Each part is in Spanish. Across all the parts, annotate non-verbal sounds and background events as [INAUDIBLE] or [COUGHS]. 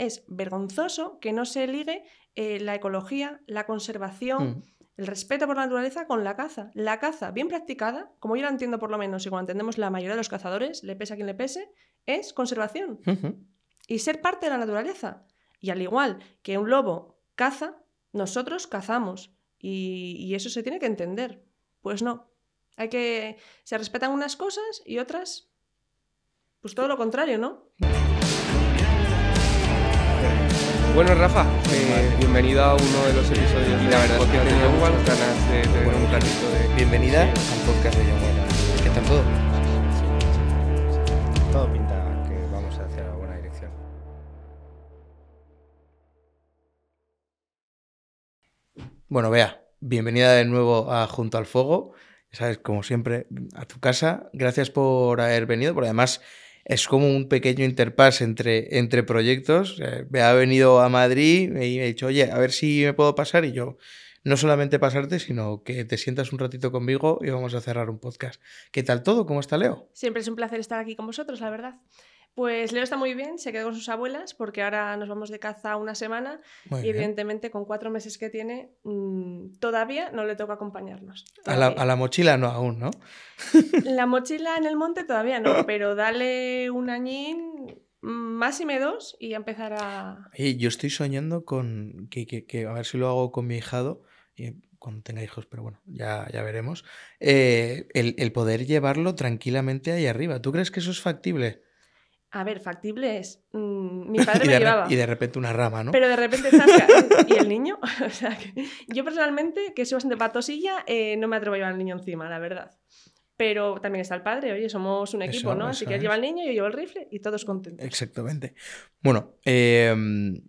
es vergonzoso que no se ligue eh, la ecología, la conservación, mm. el respeto por la naturaleza con la caza. La caza bien practicada, como yo la entiendo por lo menos y como entendemos la mayoría de los cazadores, le pese a quien le pese, es conservación y ser parte de la naturaleza. Y al igual que un lobo caza, nosotros cazamos y, y eso se tiene que entender. Pues no. Hay que. Se respetan unas cosas y otras. Pues todo lo contrario, ¿no? Bueno, Rafa, eh, bienvenido a uno de los episodios de la verdad podcast de Bienvenida al podcast de Youngwell. ¿Qué todo? Todo pinta que vamos hacia la buena dirección. Bueno, vea, bienvenida de nuevo a Junto al Fuego. Sabes, como siempre, a tu casa. Gracias por haber venido, por además es como un pequeño interpass entre, entre proyectos. Eh, me ha venido a Madrid y me ha dicho, oye, a ver si me puedo pasar. Y yo, no solamente pasarte, sino que te sientas un ratito conmigo y vamos a cerrar un podcast. ¿Qué tal todo? ¿Cómo está Leo? Siempre es un placer estar aquí con vosotros, la verdad. Pues Leo está muy bien, se quedó con sus abuelas porque ahora nos vamos de caza una semana y evidentemente con cuatro meses que tiene mm, todavía no le toca acompañarnos. A la, mochila no aún, ¿no? [LAUGHS] la mochila en el monte todavía no, [COUGHS] pero dale un añín más y me dos y empezar a... Y yo estoy soñando con que, a ver si lo hago con mi hijado. Y eh, cuando tenga hijos, pero bueno, ya, ya veremos, eh, el, el, poder llevarlo tranquilamente ahí arriba. ¿Tú crees que eso es factible? A ver, factible es. Mm, mi [LAUGHS] padre me llevaba. Y de repente una rama, ¿no? Pero de repente [LAUGHS] ¿Y el niño? [LAUGHS] yo personalmente, que soy bastante patosilla, eh, no me atrevo a llevar al niño encima, la verdad. Pero también está el padre, oye, somos un equipo, ¿no? Así que él lleva el niño, yo llevo el rifle y todos contentos. Exactamente. Bueno, em,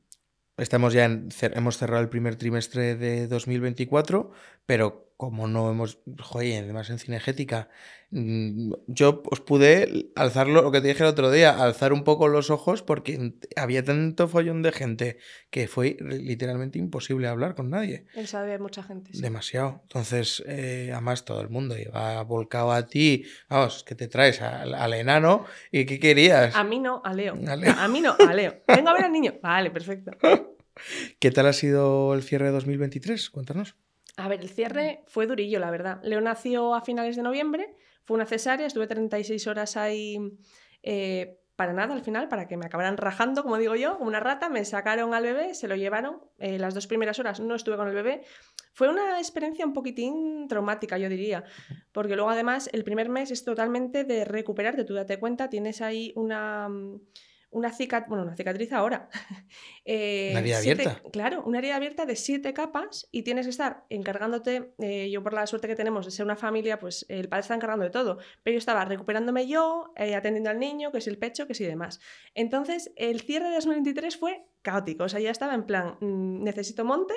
estamos ya hemos cerrado el primer trimestre de 2024, pero como no hemos, joder, además en cinegética, mm, yo os pude alzar lo que te dije el otro día, alzar un poco los ojos porque había tanto follón de gente que fue literalmente imposible hablar con nadie. En había mucha gente. Demasiado. Entonces, eh, además todo el mundo iba volcado a ti, vamos, que te traes al, enano y ¿qué querías? A mí no, a Leo. A, mí no, a Leo. [LAUGHS] Vengo a ver al niño. Vale, perfecto. ¿Qué tal ha sido el cierre de 2023? Cuéntanos. A ver, el mm. cierre fue durillo, la verdad. Leo nació a finales de noviembre, fue una cesárea, estuve 36 horas ahí eh, para nada al final, para que me acabaran rajando, como digo yo, una rata. Me sacaron al bebé, se lo llevaron. Eh, las dos primeras horas no estuve con el bebé. Fue una experiencia un poquitín traumática, yo diría, porque luego además el primer mes es totalmente de recuperarte. Tú date cuenta, tienes ahí una mm, una cicatriz, bueno, una cicatriz ahora. [LAUGHS] Eh, una herida abierta. Claro, una herida abierta de siete capas y tienes que estar encargándote, eh, yo por la suerte que tenemos de ser una familia, pues el padre está encargando de todo, pero yo estaba recuperándome yo, eh, atendiendo al niño, que es el pecho, que sí demás. Entonces, el cierre de 2023 fue caótico, o sea, ya estaba en plan, mm, necesito monte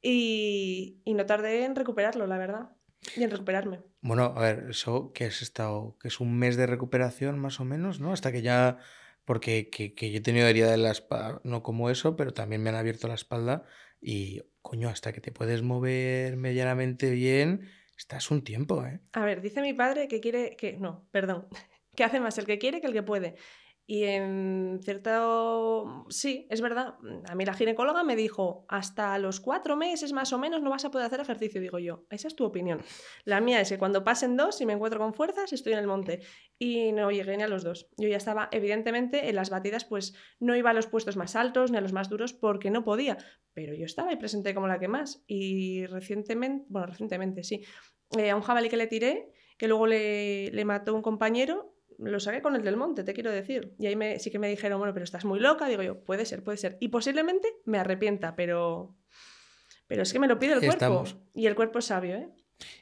y, no tardé en recuperarlo, la verdad. Y en recuperarme. Bueno, a ver, eso que has estado, que es un mes de recuperación más o menos, ¿no? Hasta que ya porque que, yo he tenido herida de la espalda, no como eso, pero también me han abierto la espalda y, coño, hasta que te puedes mover medianamente bien, estás un tiempo, ¿eh? A ver, dice mi padre que quiere que, no, perdón, [LAUGHS] que hace más el que quiere que el que puede. Y en cierto, sí, es verdad. Mm, a mí la ginecóloga me dijo, hasta los cuatro meses más o menos no vas a poder hacer ejercicio. Digo yo, esa es tu opinión. La mía es que cuando pasen dos, y me encuentro con fuerzas, estoy en el monte. Y no llegué ni a los dos. Yo ya estaba, evidentemente, en las batidas, pues no iba a los puestos más altos ni a los más duros porque no podía. Pero yo estaba y presenté como la que más. Y recientemente, bueno, recientemente sí, eh, a un jabalí que le tiré, que luego le, le mató un compañero lo saqué con el del monte, te quiero decir. Y ahí me, sí que me dijeron, bueno, pero estás muy loca. Digo yo, puede ser, puede ser. Y posiblemente me arrepienta, pero, pero es que me lo pide el cuerpo. Y el cuerpo es sabio, ¿eh?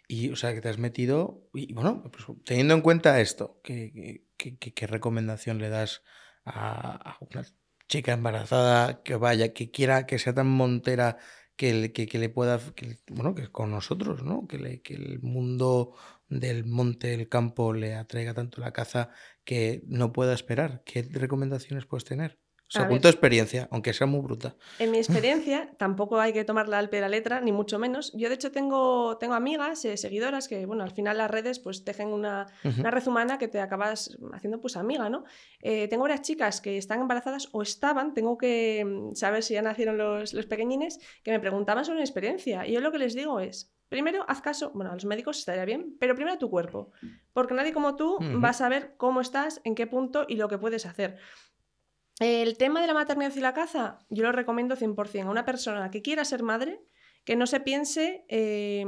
Y, o sea, que te has metido. Y bueno, pues, teniendo en cuenta esto, ¿qué, qué, recomendación le das a, una chica embarazada que vaya, que quiera, que sea tan montera que, que, le pueda. bueno, que con nosotros, ¿no? Que, que el mundo del monte, el campo, le atraiga tanto la caza que no pueda esperar. ¿Qué recomendaciones puedes tener? O Según tu experiencia, aunque sea muy bruta. En mi [LAUGHS] experiencia, tampoco hay que tomarla al pie de la letra, ni mucho menos. Yo, de hecho, tengo, tengo amigas, y eh, seguidoras, que, bueno, al final las redes pues tejen una, una red humana que te acabas haciendo pues amiga, ¿no? Eh, tengo varias chicas que están embarazadas o estaban, tengo que mm, saber si ya nacieron los, los pequeñines, que me preguntaban sobre mi experiencia. Y yo lo que les digo es, Primero, haz caso, bueno, a los médicos estaría bien, pero primero a tu cuerpo, porque nadie como tú va a saber cómo estás, en qué punto y lo que puedes hacer. El tema de la maternidad y la caza, yo lo recomiendo 100% a una persona que quiera ser madre, que no se piense, eh,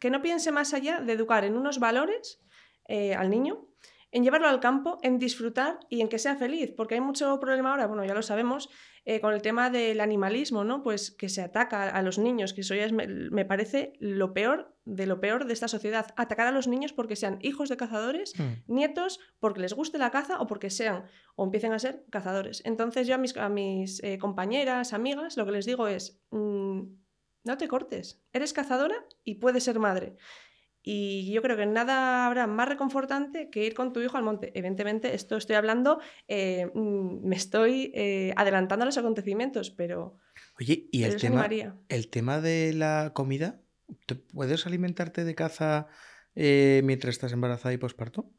que no piense más allá de educar en unos valores eh, al niño en llevarlo al campo, en disfrutar y en que sea feliz, porque hay mucho problema ahora, bueno, ya lo sabemos, eh, con el tema del animalismo, ¿no? Pues que se ataca a los niños, que eso ya me, parece lo peor de lo peor de esta sociedad, atacar a los niños porque sean hijos de cazadores, hmm. nietos, porque les guste la caza o porque sean o empiecen a ser cazadores. Entonces yo a mis, eh, compañeras, amigas, lo que les digo es, mm, no te cortes, eres cazadora y puedes ser madre. Y yo creo que nada habrá más reconfortante que ir con tu hijo al monte. Evidentemente, esto estoy hablando, eh, mm, me estoy eh, adelantando a los acontecimientos, pero... Oye, ¿y el tema, el tema de la comida? ¿Puedes alimentarte de caza eh, mientras estás embarazada y posparto?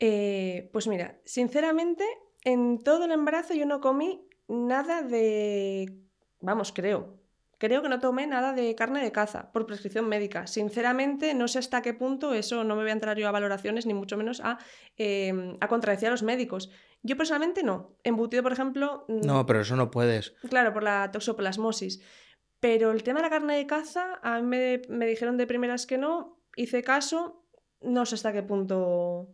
pues mira, sinceramente, en todo el embarazo yo no comí nada de, vamos, creo, Creo que no tomé nada de carne de caza por prescripción médica. Sinceramente, no sé hasta qué punto eso no me voy a entrar yo a valoraciones, ni mucho menos a, em, a contradecir a los médicos. Yo personalmente no. Embutido, por ejemplo. Mm, no, pero eso no puedes. Claro, por la toxoplasmosis. Pero el tema de la carne de caza, a mí me dijeron de primeras que no, hice caso, no sé hasta qué punto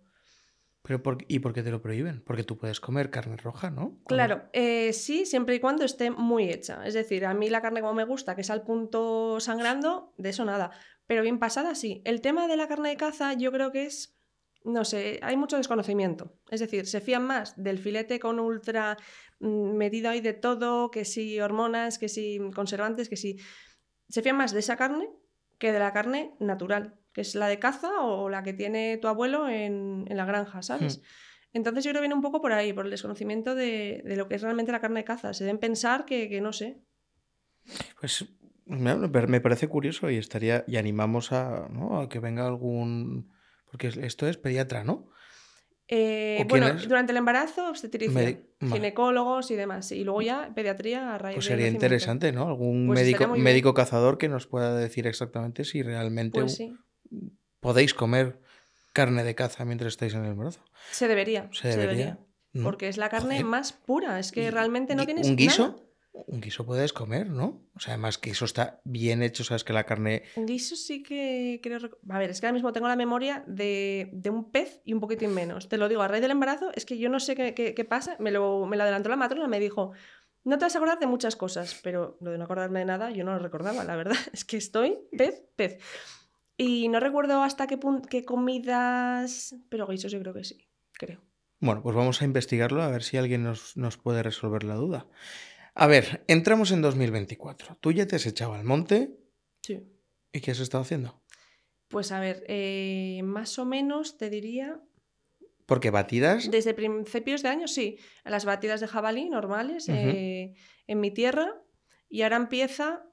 pero por, ¿Y por qué te lo prohíben? Porque tú puedes comer carne roja, ¿no? Claro, eh, sí, siempre y cuando esté muy hecha. Es decir, a mí la carne como me gusta, que es al punto sangrando, de eso nada. Pero bien pasada, sí. El tema de la carne de caza yo creo que es, no sé, hay mucho desconocimiento. Es decir, se fían más del filete con ultra mm, medido y de todo, que si hormonas, que si conservantes, que si... Se fían más de esa carne que de la carne natural que es la de caza o la que tiene tu abuelo en, en la granja, ¿sabes? Hmm. Entonces yo creo que viene un poco por ahí, por el desconocimiento de, de lo que es realmente la carne de caza. Se deben pensar que, que no sé. Pues me, parece curioso y estaría y animamos a, ¿no? a que venga algún... Porque esto es pediatra, ¿no? Eh, bueno, durante el embarazo, obstetricia, ginecólogos y demás. Y luego ya pediatría a raíz Pues sería interesante, ¿no? Algún pues médico, médico cazador que nos pueda decir exactamente si realmente pues podéis comer carne de caza mientras estáis en el embarazo. Se debería. Se debería. Mm. Porque es la carne más pura. Es que realmente no tienes. ¿Un guiso? Un guiso puedes comer, ¿no? O sea, además que eso está bien hecho, sabes que la carne. Un guiso sí que creo. A ver, es que ahora mismo tengo la memoria de, un pez y un poquitín menos. Te lo digo, a raíz del embarazo, es que yo no sé qué, pasa. Me lo, me adelantó la matrona, me dijo. No te vas a acordar de muchas cosas, pero lo de no acordarme de nada yo no lo recordaba, la verdad. [LAUGHS] Es que estoy pez, pez. Y no recuerdo hasta qué, qué comidas, pero guisos yo creo que sí, creo. Bueno, pues vamos a investigarlo a ver si alguien nos, puede resolver la duda. A ver, entramos en 2024. Tú ya te has echado al monte. Sí. ¿Y qué has estado haciendo? Pues a ver, eh, más o menos te diría. Porque batidas. Desde principios de año, sí. Las batidas de jabalí normales eh, en mi tierra. Y ahora empieza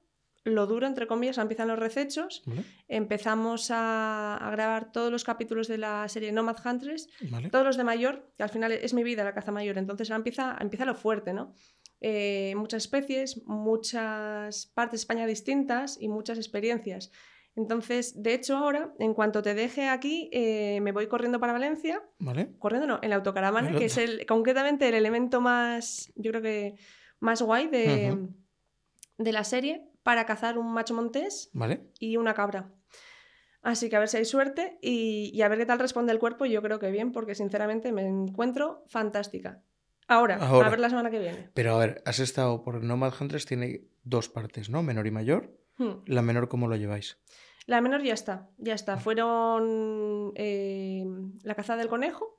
lo duro, entre comillas, empiezan los recechos. Empezamos a, grabar todos los capítulos de la serie Nomad Hunters, todos los de mayor, que al final es mi vida la caza mayor, entonces ahora empieza, empieza lo fuerte, ¿no? Eh, muchas especies, muchas partes de España distintas y muchas experiencias. Entonces, de hecho, ahora, en cuanto te deje aquí, eh, me voy corriendo para Valencia. Corriendo no, en la autocaravana, que es el, concretamente el elemento más, yo creo que más guay de, de la serie para cazar un macho montés y una cabra. Así que a ver si hay suerte y, a ver qué tal responde el cuerpo. Yo creo que bien, porque sinceramente me encuentro fantástica. Ahora, a ver la semana que viene. Pero a ver, has estado por Nomad Hunters, tiene dos partes, ¿no? Menor y mayor. Hmm. La menor, ¿cómo lo lleváis? La menor ya está, ya está. Ah. Fueron eh, la caza del conejo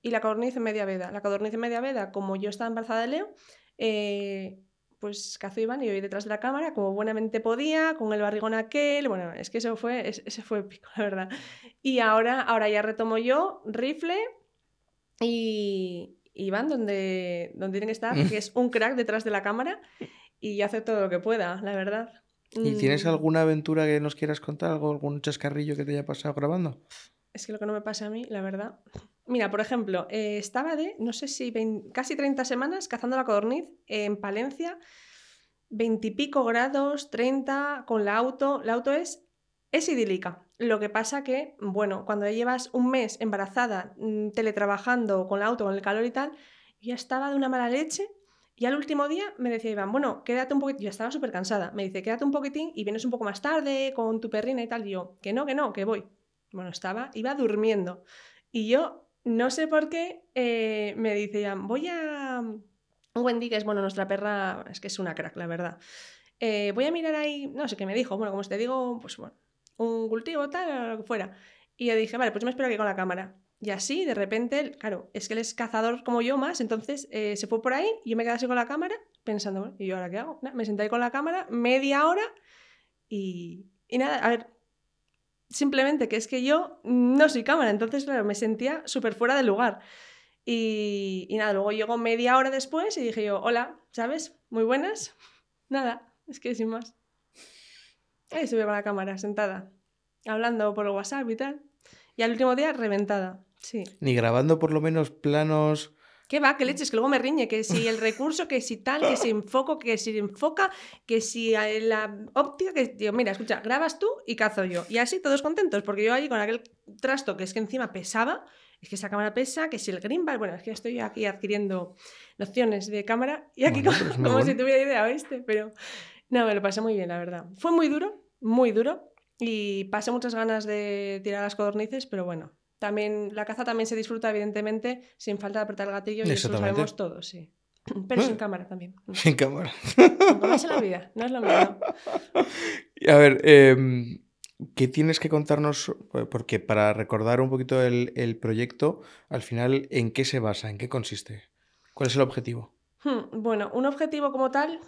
y la codorniz en media veda. La codorniz en media veda, como yo estaba embarazada de Leo, eh, pues Cazo Iván y yo detrás de la cámara como buenamente podía, con el barrigón aquel, bueno, es que eso fue, ese fue épico, la verdad. Y ahora, ahora ya retomo yo, rifle y, Iván, donde, donde tienen que estar, que [LAUGHS] es un crack detrás de la cámara y hace todo lo que pueda, la verdad. ¿Y mm. tienes alguna aventura que nos quieras contar? ¿Algo, ¿Algún chascarrillo que te haya pasado grabando? Es que lo que no me pasa a mí, la verdad. Mira, por ejemplo, eh, estaba de, no sé si casi 30 semanas cazando la codorniz en Palencia, 20 y pico grados, 30, con la auto. La auto es, es idílica. Lo que pasa que, bueno, cuando llevas un mes embarazada, mm, teletrabajando con la auto, con el calor y tal, ya estaba de una mala leche. Y al último día me decía Iván, bueno, quédate un poquitín, yo estaba súper cansada, me dice, quédate un poquitín y vienes un poco más tarde con tu perrina y tal. Y yo, que no, que no, que voy. Bueno, estaba, iba durmiendo. Y yo no sé por qué, eh, me decían, voy a... Mm, Wendy, que es, bueno, nuestra perra, es que es una crack, la verdad. Eh, voy a mirar ahí, no sé qué me dijo, bueno, como te digo, pues bueno, un cultivo, tal, o lo que fuera. Y yo dije, vale, pues yo me espero aquí con la cámara. Y así, de repente, claro, es que él es cazador como yo más, entonces eh, se fue por ahí, yo me quedé así con la cámara, pensando, ¿y yo ahora qué hago? me senté ahí con la cámara media hora y, y nada, a ver, Simplemente que es que yo no soy cámara, entonces, me sentía súper fuera de lugar. Y, nada, luego llegó media hora después y dije yo, hola, ¿sabes? Muy buenas. Nada, es que sin más. Ahí subí con la cámara, sentada, hablando por WhatsApp y tal. Y al último día, reventada, sí. Ni grabando por lo menos planos que va? ¿Qué mm. leches? Que luego me riñe, que si el recurso, que si tal, que si enfoco, que si enfoca, que si eh, la óptica, que digo, mira, escucha, grabas tú y cazo yo. Y así todos contentos, porque yo allí con aquel trasto que es que encima pesaba, es que esa cámara pesa, que si el grimbal, bueno, es que estoy aquí adquiriendo opciones de cámara y aquí como, si tuviera idea, ¿viste? Pero no, me lo pasé muy bien, la verdad. Fue muy duro, muy duro y pasé muchas ganas de tirar las codornices, pero bueno, también, la caza también se disfruta, evidentemente, sin falta de apretar el gatillo, y eso lo sabemos todos, sí. Pero sin cámara también. [LAUGHS] Sin cámara. No es la vida, no es lo mismo. [LAUGHS] A ver, em, ¿qué tienes que contarnos? Porque para recordar un poquito el, proyecto, al final, ¿en qué se basa? ¿En qué consiste? ¿Cuál es el objetivo? Hmm, bueno, un objetivo como tal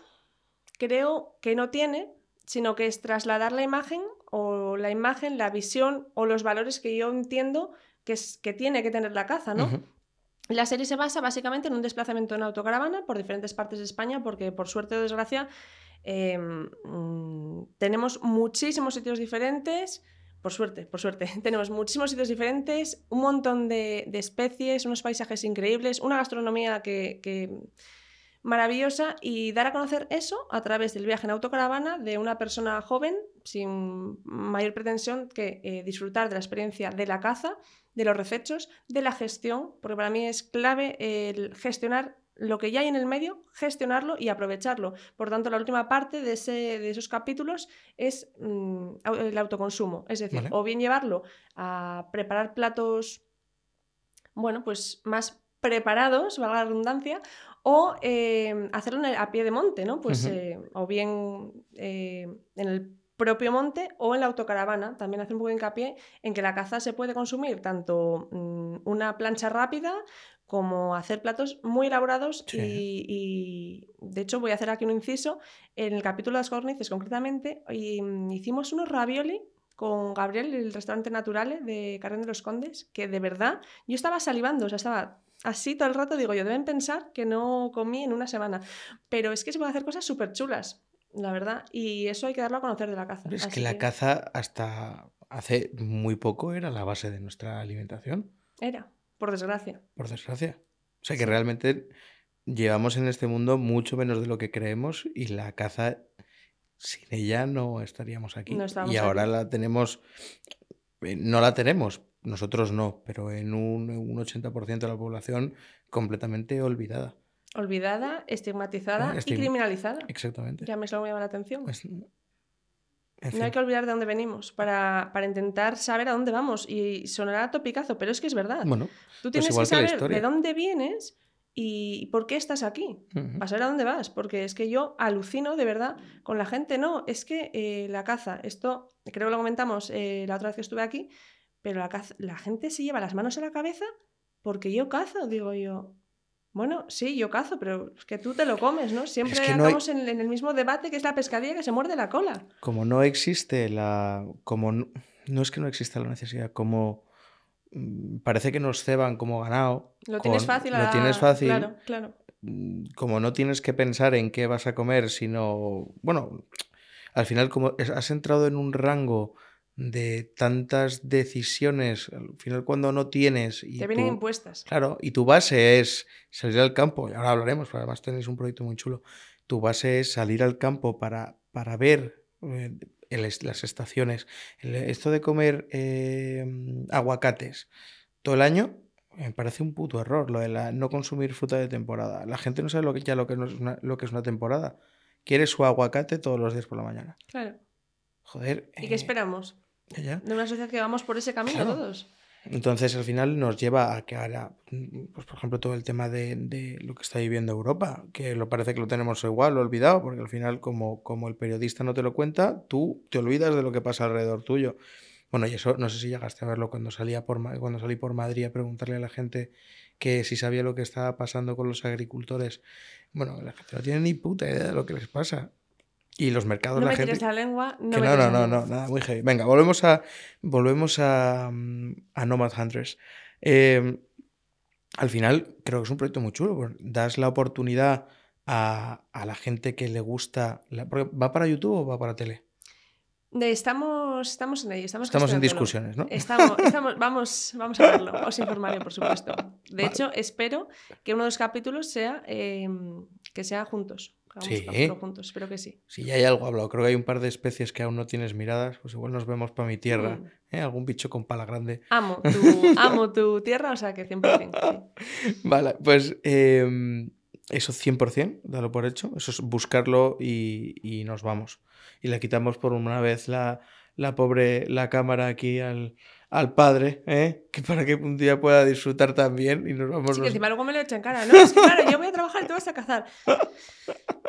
creo que no tiene, sino que es trasladar la imagen o la imagen, la visión o los valores que yo entiendo que, tiene que tener la caza, ¿no? La serie se basa básicamente en un desplazamiento en autocaravana por diferentes partes de España, porque por suerte o desgracia em, mm, tenemos muchísimos sitios diferentes, por suerte, por suerte, [LAUGHS] tenemos muchísimos sitios diferentes, un montón de, especies, unos paisajes increíbles, una gastronomía que maravillosa y dar a conocer eso a través del viaje en autocaravana de una persona joven sin mayor pretensión que eh, disfrutar de la experiencia de la caza, de los recechos, de la gestión, porque para mí es clave el gestionar lo que ya hay en el medio, gestionarlo y aprovecharlo. Por tanto, la última parte de, ese, de esos capítulos es mm, el autoconsumo, es decir, o bien llevarlo a preparar platos, bueno, pues más preparados, valga la redundancia, o em, hacerlo a pie de monte, ¿no? Pues eh, o bien eh, en el propio monte o en la autocaravana. También hace un poco hincapié en que la caza se puede consumir tanto mm, una plancha rápida como hacer platos muy elaborados y, de hecho voy a hacer aquí un inciso. En el capítulo de las cornices concretamente y, mm, hicimos unos ravioli con Gabriel, el restaurante Naturales de Carrion de los Condes, que de verdad yo estaba salivando, o sea, estaba así todo el rato digo yo, deben pensar que no comí en una semana. Pero es que se pueden hacer cosas súper chulas, la verdad. Y eso hay que darlo a conocer de la caza. es que la caza hasta hace muy poco era la base de nuestra alimentación. Era, por desgracia. Por desgracia. O sea que realmente llevamos en este mundo mucho menos de lo que creemos y la caza sin ella no estaríamos aquí. y ahora la tenemos, eh, no la tenemos, nosotros no, pero en un, un 80% de la población completamente olvidada. Olvidada, estigmatizada y criminalizada. Exactamente. Ya me es lo que llama la atención. Pues, no hay que olvidar de dónde venimos para, para, intentar saber a dónde vamos. Y sonará topicazo, pero es que es verdad. Bueno, tú pues tienes que, saber de dónde vienes y por qué estás aquí. Para saber a dónde vas, porque es que yo alucino de verdad con la gente. No, es que eh, la caza, esto creo que lo comentamos eh, la otra vez que estuve aquí, pero la, gente se lleva las manos a la cabeza porque yo cazo, digo yo. Bueno, sí, yo cazo, pero es que tú te lo comes, ¿no? Siempre andamos en, el mismo debate que es la pescadilla que se muerde la cola. Como no existe la... Como no, es que no exista la necesidad, como mm, parece que nos ceban como ganado. Lo tienes fácil. Lo tienes fácil. Claro, claro. Mm, como no tienes que pensar en qué vas a comer, sino... Bueno, al final como has entrado en un rango de tantas decisiones, al final cuando no tienes... Y Te vienen impuestas. Claro, y tu base es salir al campo, y ahora hablaremos, pero además tenéis un proyecto muy chulo, tu base es salir al campo para, para ver eh, las estaciones, esto de comer eh, aguacates todo el año, me parece un puto error lo de la, no consumir fruta de temporada. La gente no sabe lo que, ya lo que, es una, es una temporada. Quiere su aguacate todos los días por la mañana. Claro. Joder. ¿Y qué eh, esperamos? De una sociedad que vamos por ese camino todos. Entonces, al final nos lleva a que ahora, pues, por ejemplo, todo el tema de, lo que está viviendo Europa, que lo parece que lo tenemos igual, lo olvidado, porque al final, como, como el periodista no te lo cuenta, tú te olvidas de lo que pasa alrededor tuyo. Bueno, y eso no sé si llegaste a verlo cuando, salía por, cuando salí por Madrid a preguntarle a la gente que si sabía lo que estaba pasando con los agricultores. Bueno, la gente no tiene ni puta idea de lo que les pasa. Y los mercados, no la gente. no, no, no, nada, muy heavy. Venga, volvemos a, volvemos a, mm, Nomad Hunters. Em, al final, creo que es un proyecto muy chulo. Das la oportunidad a, la gente que le gusta. ¿Va para YouTube o va para tele? Estamos, estamos en ello, estamos, estamos en discusiones, ¿no? Estamos, [LAUGHS] estamos, vamos, vamos a verlo, os informaré, por supuesto. De hecho, espero que uno de los capítulos sea em, que sea juntos. Vamos sí. espero que sí. Si ya hay algo hablado. Creo que hay un par de especies que aún no tienes miradas. Pues igual nos vemos para mi tierra. Mm. ¿eh? Algún bicho con pala grande. Amo [LAUGHS] tu, amo tu tierra, o sea que 100%. Vale, pues em, eso 100%, dalo por hecho. Eso es buscarlo y, nos vamos. Y la quitamos por una vez la, la pobre, la cámara aquí al al padre, ¿eh? que para que un día pueda disfrutar también y nos vamos. Sí, que encima luego me lo echan cara, ¿no? Es que, claro, yo voy a trabajar y te a cazar.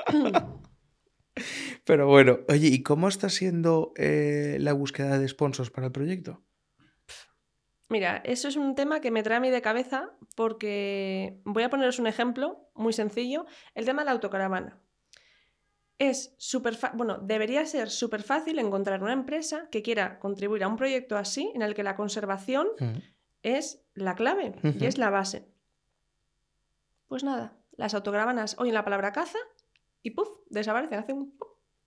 [LAUGHS] Pero bueno, oye, ¿y cómo está siendo eh, la búsqueda de sponsors para el proyecto? Mira, eso es un tema que me trae a mí de cabeza porque voy a poneros un ejemplo muy sencillo, el tema de la autocaravana es súper bueno, debería ser súper fácil encontrar una empresa que quiera contribuir a un proyecto así en el que la conservación mm. es la clave y es la base. Pues nada, las autograbanas oyen la palabra caza y ¡puf! desaparecen, hacen un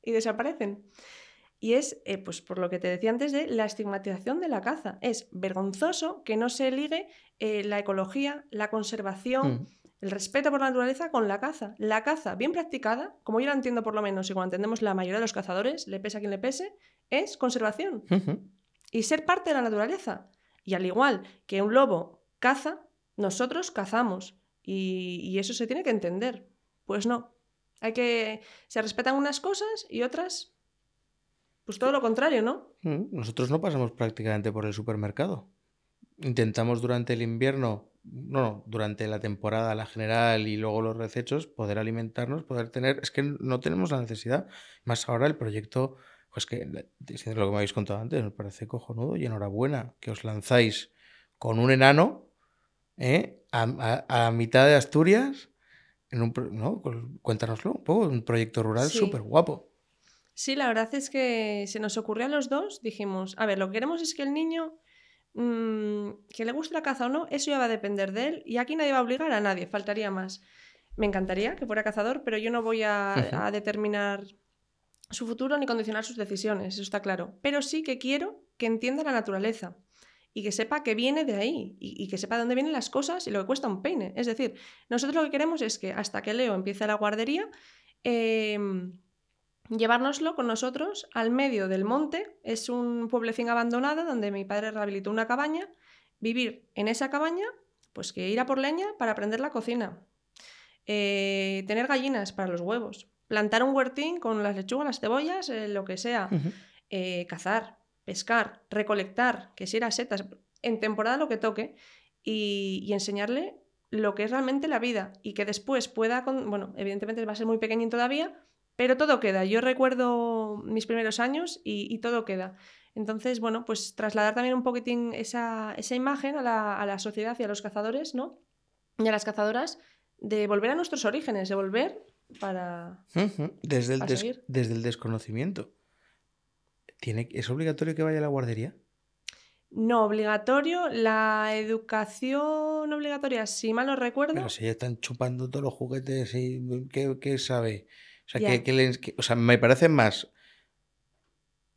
y desaparecen. Y es, eh, pues por lo que te decía antes, de la estigmatización de la caza. Es vergonzoso que no se ligue eh, la ecología, la conservación. Mm. El respeto por la naturaleza con la caza. La caza bien practicada, como yo la entiendo por lo menos y como entendemos la mayoría de los cazadores, le pese a quien le pese, es conservación. Y ser parte de la naturaleza. Y al igual que un lobo caza, nosotros cazamos. Y, y eso se tiene que entender. Pues no. Hay que. Se respetan unas cosas y otras. Pues todo lo contrario, ¿no? Mm, nosotros no pasamos prácticamente por el supermercado. Intentamos durante el invierno no, durante la temporada, la general y luego los recechos, poder alimentarnos, poder tener, es que no tenemos la necesidad, más ahora el proyecto, pues que, lo que me habéis contado antes, me parece cojonudo y enhorabuena que os lanzáis con un enano ¿eh? a, a, mitad de Asturias, en un, ¿no? Pues cuéntanoslo un poco, un proyecto rural súper guapo. Sí, la verdad es que se nos ocurrió a los dos, dijimos, a ver, lo que queremos es que el niño mmm, que le guste la caza o no, eso ya va a depender de él y aquí nadie va a obligar a nadie, faltaría más. Me encantaría que fuera cazador, pero yo no voy a, determinar su futuro ni condicionar sus decisiones, eso está claro. Pero sí que quiero que entienda la naturaleza y que sepa que viene de ahí y, que sepa de dónde vienen las cosas y lo que cuesta un peine. Es decir, nosotros lo que queremos es que hasta que Leo empiece la guardería, em, llevárnoslo con nosotros al medio del monte. Es un pueblecín abandonado donde mi padre rehabilitó una cabaña. Vivir en esa cabaña, pues que ir a por leña para aprender la cocina. Eh, tener gallinas para los huevos. Plantar un huertín con las lechugas, las cebollas, eh, lo que sea. Eh, cazar, pescar, recolectar, que si era setas, en temporada lo que toque. y, enseñarle lo que es realmente la vida y que después pueda, con... bueno, evidentemente va a ser muy pequeño todavía, pero todo queda. Yo recuerdo mis primeros años y, todo queda. Entonces, bueno, pues trasladar también un poquitín esa, imagen a la, sociedad y a los cazadores, ¿no? Y a las cazadoras, de volver a nuestros orígenes, de volver para. desde, el desde el desconocimiento. ¿Tiene, ¿Es obligatorio que vaya a la guardería? No, obligatorio. La educación obligatoria, si mal no recuerdo. Pero si ya están chupando todos los juguetes y ¿qué, qué sabe? sea, que, o sea, me parece más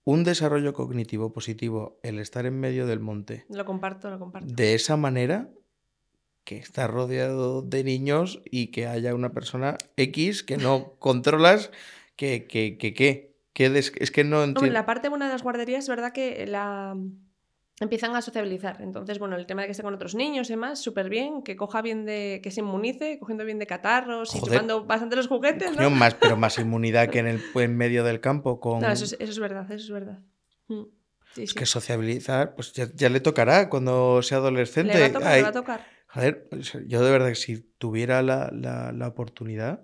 un desarrollo cognitivo positivo el estar en medio del monte. Lo comparto, lo comparto. De esa manera que está rodeado de niños y que haya una persona X que no [LAUGHS] controlas, que, que, es que no entiendo. la parte de una de las guarderías es verdad que la empiezan a sociabilizar. Entonces, bueno, el tema de que esté con otros niños y demás, súper bien, que coja bien de, que se inmunice, cogiendo bien de catarros y chupando bastante los juguetes, ¿no? más, pero más inmunidad que en el medio del campo con... eso es, verdad, eso es verdad. Mm. es que sociabilizar, pues ya, le tocará cuando sea adolescente. Le va a tocar, va a tocar. yo de verdad que si tuviera la, la, la oportunidad,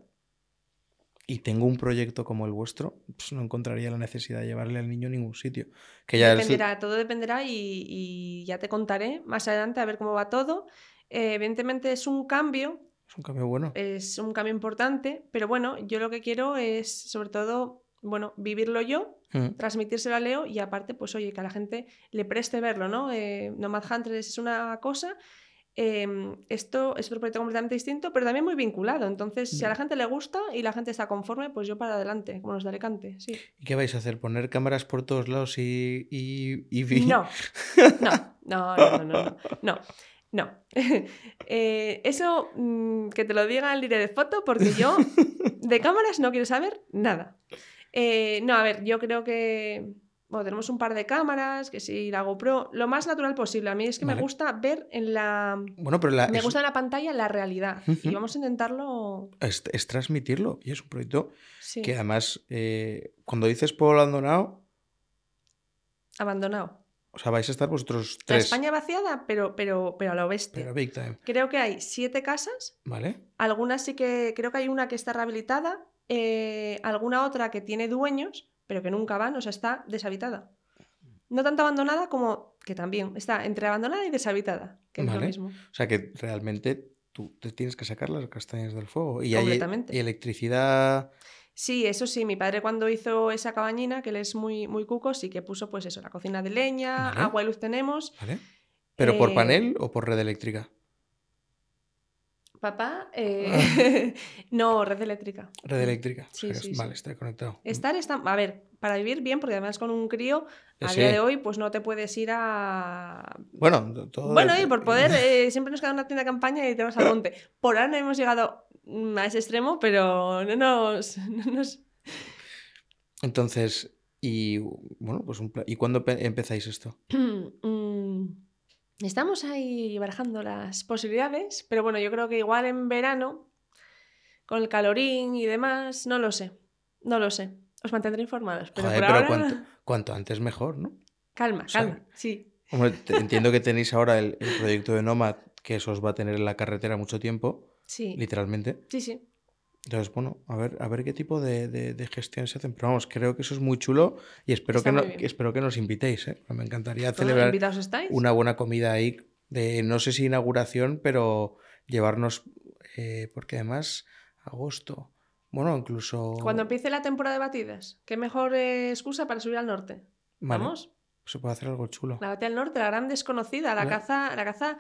y tengo un proyecto como el vuestro, pues no encontraría la necesidad de llevarle al niño a ningún sitio. Que ya dependerá, todo dependerá y, ya te contaré más adelante a ver cómo va todo. Eh, evidentemente es un cambio. Es un cambio bueno. Es un cambio importante, pero bueno, yo lo que quiero es sobre todo, bueno, vivirlo yo, mm. transmitírselo a Leo y aparte, pues oye, que a la gente le preste verlo, ¿no? Eh, Nomad Hunters es una cosa Em, esto es un proyecto completamente distinto, pero también muy vinculado. Entonces, si a la gente le gusta y la gente está conforme, pues yo para adelante, como los de Alicante. ¿Y qué vais a hacer? ¿Poner cámaras por todos lados y... y, [LAUGHS] No. no, no, no, no, no. [LAUGHS] Eh, eso mm, que te lo diga el líder de foto, porque yo de [LAUGHS] cámaras no quiero saber nada. Eh, no, a ver, yo creo que bueno, tenemos un par de cámaras, que si la GoPro, lo más natural posible. A mí es que me gusta ver en la. Bueno, pero Me gusta en la pantalla la realidad. Y vamos a intentarlo. Es, transmitirlo. Y es un proyecto que además, eh, cuando dices pueblo abandonado. Abandonado. O sea, vais a estar vosotros tres. España vaciada, pero, pero, pero a la oeste. Pero big Creo que hay siete casas. Vale. Algunas sí que. Creo que hay una que está rehabilitada. Eh, alguna otra que tiene dueños pero que nunca van, o sea, está deshabitada. No tanto abandonada como que también está entre abandonada y deshabitada, que es lo mismo. O sea, que realmente tú te tienes que sacar las castañas del fuego. Y, electricidad. Sí, eso sí, mi padre cuando hizo esa cabañina, que él es muy, muy cuco, sí que puso pues eso, la cocina de leña, agua y luz tenemos. ¿Pero por eh, panel o por red eléctrica? Papá, eh, [LAUGHS] [LAUGHS] no, red eléctrica. Red eléctrica. Sí, vale, está estar conectado. Estar está, a ver, para vivir bien, porque además con un crío, eh, a día de hoy, pues no te puedes ir a. Bueno, todo. Bueno, y por poder, [LAUGHS] eh, siempre nos queda una tienda de campaña y te vas al monte. Por ahora no hemos llegado mm, a ese extremo, pero no nos. Entonces, y bueno, pues ¿y cuándo empezáis esto? [CLEARS THROAT] Mm, Estamos ahí barajando las posibilidades, pero bueno, yo creo que igual en verano, con el calorín y demás, no lo sé. No lo sé. Os mantendré informados. Pero, cuanto, antes mejor, ¿no? Calma, calma, sí. [LAUGHS] entiendo que tenéis ahora el, proyecto de Nomad, que eso os va a tener en la carretera mucho tiempo. Sí. Literalmente. Sí, sí. Entonces, bueno, a ver, a ver qué tipo de, gestión se hace. Pero vamos, creo que eso es muy chulo y espero, que, no, espero que nos invitéis. ¿eh? Me encantaría celebrar una buena comida ahí, de no sé si inauguración, pero llevarnos, eh, porque además, agosto. Bueno, incluso. Cuando empiece la temporada de batidas, qué mejor eh, excusa para subir al norte. ¿Vamos? Se puede hacer algo chulo. La batida del norte, la gran desconocida, la caza, la caza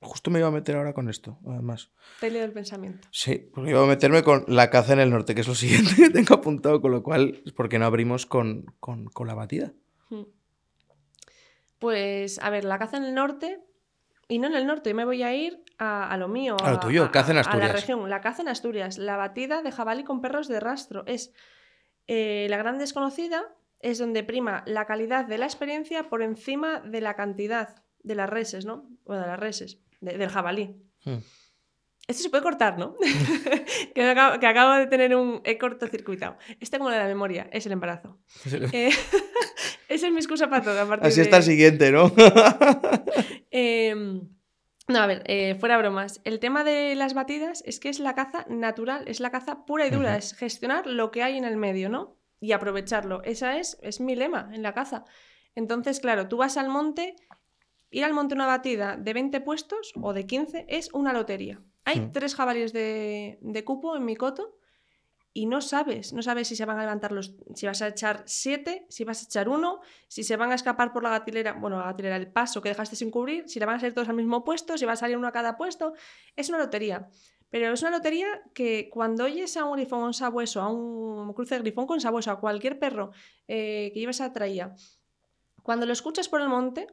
Justo me iba a meter ahora con esto, además. Te del pensamiento. Sí, porque iba a meterme con la caza en el norte, que es lo [LAUGHS] siguiente que tengo apuntado, con lo cual, es porque no abrimos con, la batida? Hmm. Pues, a ver, la caza en el norte, y no en el norte, yo me voy a ir a, lo mío. A, lo tuyo, caza en Asturias. A la región, la caza en Asturias. La batida de jabalí con perros de rastro es eh, la gran desconocida, es donde prima la calidad de la experiencia por encima de la cantidad de las reses, ¿no? O de las reses, del jabalí. Hmm. Esto se puede cortar, ¿no? [LAUGHS] que, acabo, de tener un he cortocircuitado. Este, como la de la memoria, es el embarazo. [LAUGHS] Eh, [LAUGHS] es mi excusa para todo. Así está el siguiente, ¿no? Em, no, a ver, eh, fuera bromas. El tema de las batidas es que es la caza natural, es la caza pura y dura, es gestionar lo que hay en el medio, ¿no? Y aprovecharlo. Esa es, es mi lema en la caza. Entonces, claro, tú vas al monte Ir al monte una batida de 20 puestos o de 15 es una lotería. Hay hmm. tres jabalíes de, cupo en mi coto y no sabes, no sabes si se van a levantar los, si vas a echar siete, si vas a echar uno, si se van a escapar por la gatilera, bueno, la gatilera, el paso que dejaste sin cubrir, si le van a salir todos al mismo puesto, si va a salir uno a cada puesto. Es una lotería. Pero es una lotería que cuando oyes a un grifón, sabueso, a un cruce de grifón con sabueso, a cualquier perro eh, que lleves a traía, cuando lo escuchas por el monte,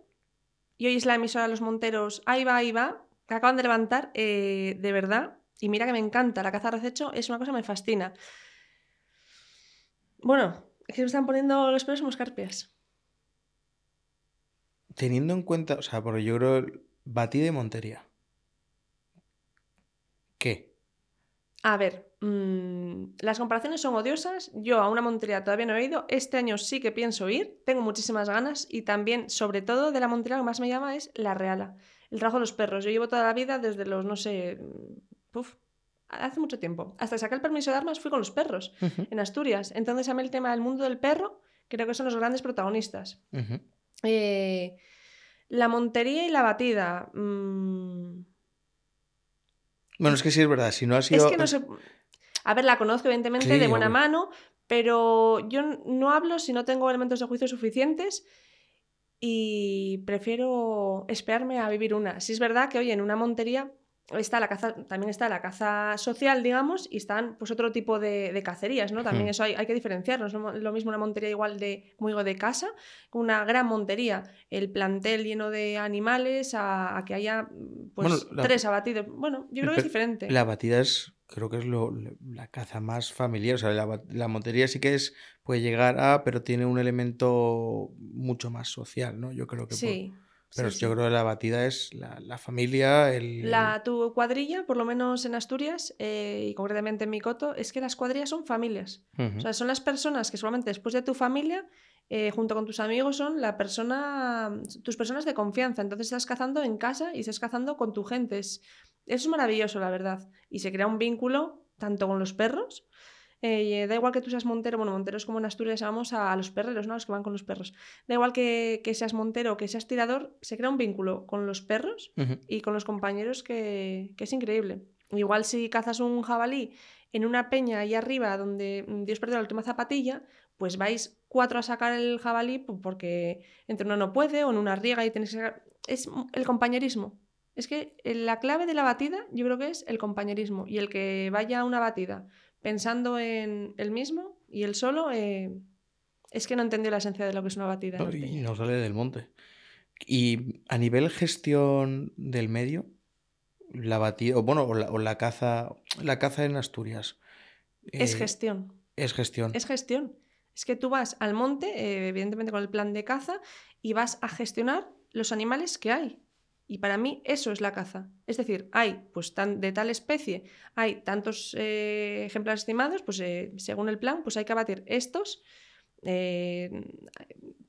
y hoy es la emisora Los Monteros, ahí va, ahí va, que acaban de levantar, eh, de verdad, y mira que me encanta, la caza de rececho es una cosa que me fascina. Bueno, es que me están poniendo los pelos en moscarpias. Teniendo en cuenta, o sea, porque yo creo, batí de Montería. ¿Qué? A ver, Mm, las comparaciones son odiosas. Yo a una Montería todavía no he ido. Este año sí que pienso ir. Tengo muchísimas ganas. Y también, sobre todo, de la montería que más me llama es la Reala. El trabajo de los perros. Yo llevo toda la vida desde los, no sé, mm, hace mucho tiempo. Hasta sacar el permiso de armas fui con los perros en Asturias. Entonces a mí el tema del mundo del perro creo que son los grandes protagonistas. Eh, la montería y la batida. Mm. Bueno, es que sí es verdad. Si no ha sido... no a ver, la conozco evidentemente de buena mano, pero yo no hablo si no tengo elementos de juicio suficientes y prefiero esperarme a vivir una. Si es verdad que, hoy en una montería está la caza, también está la caza social, digamos, y están pues otro tipo de, cacerías, ¿no? También eso hay, que diferenciarnos. Lo mismo una montería igual de, muy de casa, una gran montería, el plantel lleno de animales, a, que haya pues tres abatidos. Bueno, yo creo que es diferente. La abatida es, creo que es lo, la caza más familiar. O sea, la, la, montería sí que es, puede llegar a, pero tiene un elemento mucho más social, ¿no? Yo creo que sí. Pero yo creo que la batida es la, familia, La, tu cuadrilla, por lo menos en Asturias, eh, y concretamente en mi coto, es que las cuadrillas son familias. O sea, son las personas que solamente después de tu familia, eh, junto con tus amigos, son la persona, tus personas de confianza. Entonces estás cazando en casa y estás cazando con tu gente. eso es maravilloso, la verdad. Y se crea un vínculo tanto con los perros eh, da igual que tú seas montero, bueno, monteros como en Asturias vamos a, los perreros, ¿no? los que van con los perros. Da igual que, seas montero o que seas tirador, se crea un vínculo con los perros y con los compañeros que, es increíble. Igual si cazas un jabalí en una peña ahí arriba donde mm, Dios perdió la última zapatilla, pues vais cuatro a sacar el jabalí porque entre uno no puede o en una riega y tenéis que Es el compañerismo. Es que eh, la clave de la batida yo creo que es el compañerismo y el que vaya a una batida pensando en él mismo y él solo, eh, es que no entendió la esencia de lo que es una batida. Y no sale del monte. Y a nivel gestión del medio, la batida, o bueno, o la, caza, la caza en Asturias. es eh, gestión. Es gestión. Es gestión. Es que tú vas al monte, eh, evidentemente con el plan de caza, y vas a gestionar los animales que hay. Y para mí eso es la caza. Es decir, hay pues tan, de tal especie, hay tantos eh, ejemplares estimados, pues eh, según el plan, pues hay que abatir estos, eh,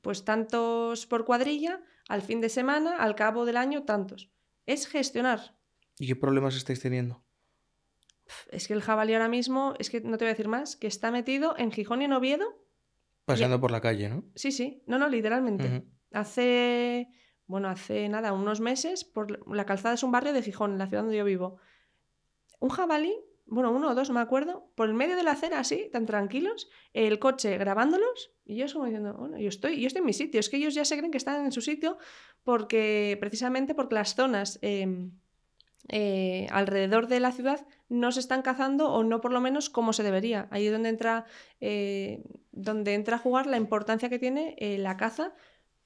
pues tantos por cuadrilla, al fin de semana, al cabo del año, tantos. Es gestionar. ¿Y qué problemas estáis teniendo? Es que el jabalí ahora mismo, es que no te voy a decir más, que está metido en Gijón y en Oviedo. Paseando por la calle, ¿no? Sí, sí. No, no, literalmente. Hace bueno, hace nada, unos meses, por la calzada es un barrio de Gijón, la ciudad donde yo vivo. Un jabalí, bueno, uno o dos, no me acuerdo, por el medio de la acera, así, tan tranquilos, el coche grabándolos, y yo como diciendo, bueno, yo estoy, yo estoy en mi sitio, es que ellos ya se creen que están en su sitio porque, precisamente porque las zonas em, eh, alrededor de la ciudad no se están cazando o no por lo menos como se debería. Ahí es donde entra, eh, donde entra a jugar la importancia que tiene eh, la caza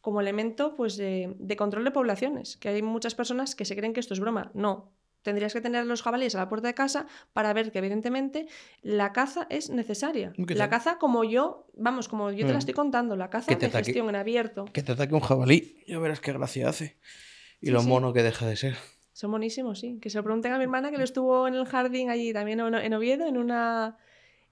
como elemento pues, de, control de poblaciones, que hay muchas personas que se creen que esto es broma. No, tendrías que tener los jabalíes a la puerta de casa para ver que evidentemente la caza es necesaria. La caza como yo, vamos, como yo te la mm. estoy contando, la caza de gestión en abierto. Que te ataque un jabalí, ya verás qué gracia hace. Y lo mono que deja de ser. Son monísimos, sí. Que se lo pregunten a mi hermana que lo estuvo en el jardín allí también en Oviedo, en una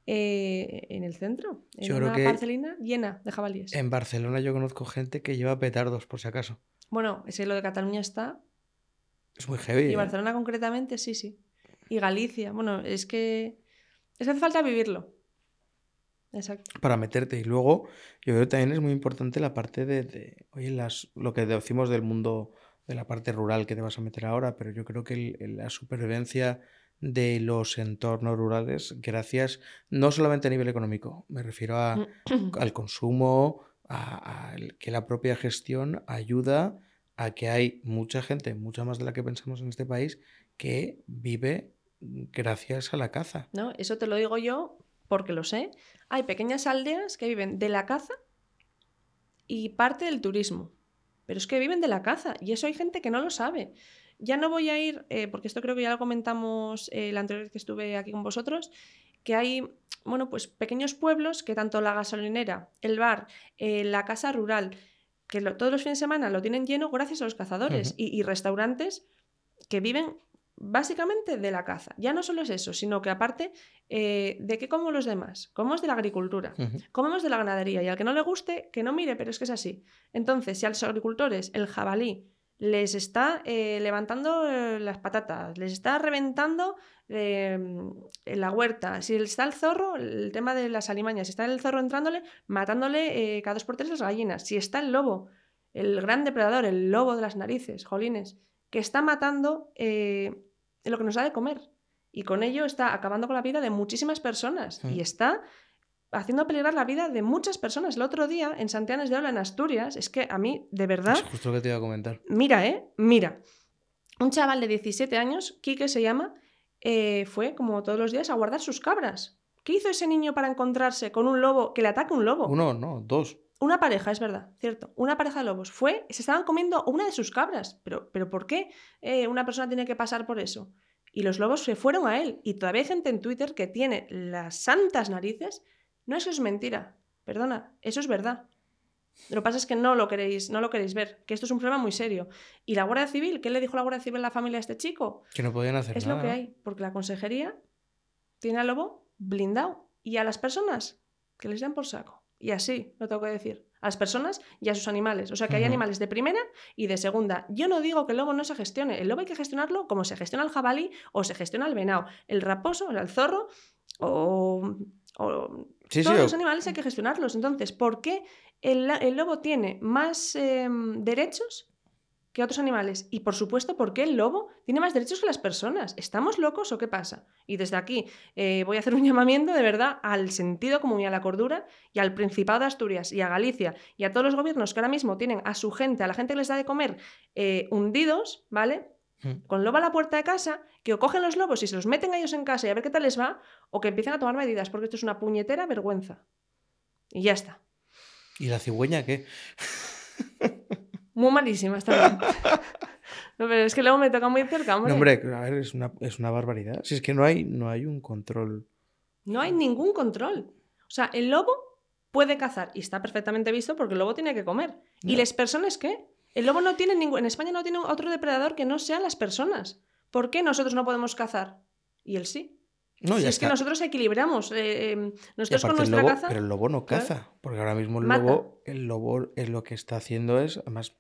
eh, en el centro, en Barcelona una llena de jabalíes. En Barcelona yo conozco gente que lleva petardos, por si acaso. Bueno, ese lo de Cataluña está. Es muy heavy. Y ¿eh? Barcelona concretamente, sí, sí. Y Galicia. Bueno, es que. Es hace falta vivirlo. Exacto. Para meterte. Y luego, yo creo que también es muy importante la parte de. de oye, las, lo que decimos del mundo, de la parte rural que te vas a meter ahora, pero yo creo que la supervivencia de los entornos rurales gracias no solamente a nivel económico, me refiero a, mm. al consumo, a, que la propia gestión ayuda a que hay mucha gente, mucha más de la que pensamos en este país, que vive gracias a la caza. No, eso te lo digo yo porque lo sé. Hay pequeñas aldeas que viven de la caza y parte del turismo. Pero es que viven de la caza y eso hay gente que no lo sabe. Ya no voy a ir, eh, porque esto creo que ya lo comentamos eh, la anterior vez que estuve aquí con vosotros, que hay bueno, pues pequeños pueblos que tanto la gasolinera, el bar, eh, la casa rural, que todos los fines de semana lo tienen lleno gracias a los cazadores y, restaurantes que viven básicamente de la caza. Ya no solo es eso, sino que aparte de qué como los demás, comemos de la agricultura, comemos de la ganadería y al que no le guste, que no mire, pero es que es así. Entonces, si a los agricultores el jabalí les está eh, levantando eh, las patatas, les está reventando em, la huerta. Si está el zorro, el tema de las alimañas, si está el zorro entrándole, matándole eh, cada dos por tres las gallinas. Si está el lobo, el gran depredador, el lobo de las narices, jolines, que está matando lo que nos da de comer. Y con ello está acabando con la vida de muchísimas personas. Y mm. está haciendo peligrar la vida de muchas personas. El otro día en Santianes de Ola, en Asturias, es que a mí, de verdad. Es justo que te iba a comentar. Mira, ¿eh? Mira. Un chaval de 17 años, Quique se llama, eh, fue como todos los días a guardar sus cabras. ¿Qué hizo ese niño para encontrarse con un lobo que le ataque un lobo? Uno, no, dos. Una pareja, es verdad, cierto. Una pareja de lobos. Fue, se estaban comiendo una de sus cabras. Pero, pero ¿por qué eh, una persona tiene que pasar por eso? Y los lobos se fueron a él. Y todavía hay gente en Twitter que tiene las santas narices no, eso es mentira. Perdona, eso es verdad. Lo que pasa es que no lo queréis, no lo queréis ver, que esto es un problema muy serio. ¿Y la Guardia Civil? ¿Qué le dijo la Guardia Civil a la familia a este chico? Que no podían hacer es nada. Es lo que hay, porque la consejería tiene al lobo blindado y a las personas que les dan por saco. Y así, lo tengo que decir. A las personas y a sus animales. O sea que hay animales de primera y de segunda. Yo no digo que el lobo no se gestione. El lobo hay que gestionarlo como se gestiona el jabalí o se gestiona el venado, el raposo, el zorro o todos los animales hay que gestionarlos. Entonces, ¿por qué el, lobo tiene más em, derechos que otros animales? Y por supuesto, ¿por qué el lobo tiene más derechos que las personas? ¿Estamos locos o qué pasa? Y desde aquí eh, voy a hacer un [LAUGHS] llamamiento de verdad al sentido común y a la cordura y al Principado de Asturias y a Galicia y a todos los gobiernos que ahora mismo tienen a su gente, a la gente que les da de comer, eh, hundidos, ¿vale? Mm. Con lobo a la puerta de casa, que o cogen los lobos y se los meten a ellos en casa y a ver qué tal les va, o que empiecen a tomar medidas, porque esto es una puñetera vergüenza. Y ya está. ¿Y la cigüeña qué? Muy malísima está No, pero es que luego me toca muy cerca, hombre. es una, barbaridad. Si es que no hay, no hay un control. No hay ningún control. O sea, el lobo puede cazar y está perfectamente visto porque el lobo tiene que comer. ¿Y las personas qué? El lobo no tiene ningún. En España no tiene otro depredador que no sean las personas. ¿Por qué nosotros no podemos cazar? Y él sí. No, es que nosotros equilibramos. Eh, em, nosotros con nuestra lobo, Pero el lobo no caza, porque ahora mismo el lobo, el lobo es eh, lo que está haciendo es. Además,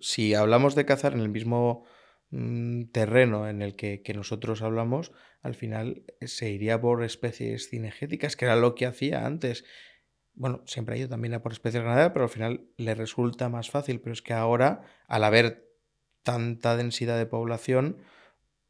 si hablamos de cazar en el mismo mm, terreno en el que, que, nosotros hablamos, al final eh, se iría por especies cinegéticas, que era lo que hacía antes bueno, siempre ha también a por especies ganaderas, pero al final le resulta más fácil. Pero es que ahora, al haber tanta densidad de población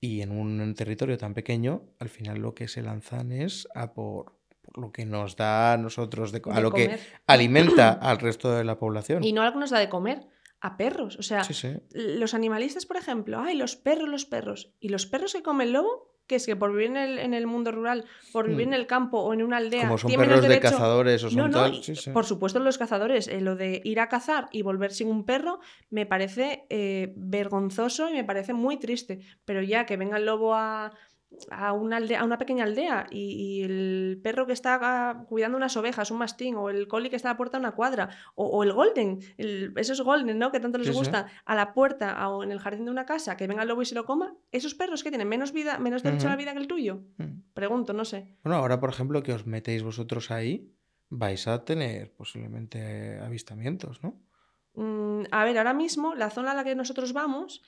y en un territorio tan pequeño, al final lo que se lanzan es a por, lo que nos da a nosotros, de, a lo que alimenta al resto de la población. Y no a lo que nos da de comer, a perros. O sea, los animalistas, por ejemplo, ay, los perros, los perros. ¿Y los perros que comen lobo? que es que por vivir en el, mundo rural, por vivir en hmm. el campo o en una aldea. Como son perros de cazadores o son tal. Por supuesto, los cazadores, eh, lo de ir a cazar y volver sin un perro me parece eh, vergonzoso y me parece muy triste. Pero ya que venga el lobo a, a una, aldea, a una pequeña aldea y, el perro que está cuidando unas ovejas, un mastín, o el collie que está a la puerta de una cuadra, o, el golden, esos golden, ¿no? Que tanto les gusta, a la puerta o en el jardín de una casa, que venga el lobo y se lo coma, esos perros que tienen menos vida, menos derecho a la vida que el tuyo. Mm. Pregunto, no sé. Bueno, ahora por ejemplo que os metéis vosotros ahí, vais a tener posiblemente avistamientos, ¿no? Mm, a ver, ahora mismo la zona a la que nosotros vamos,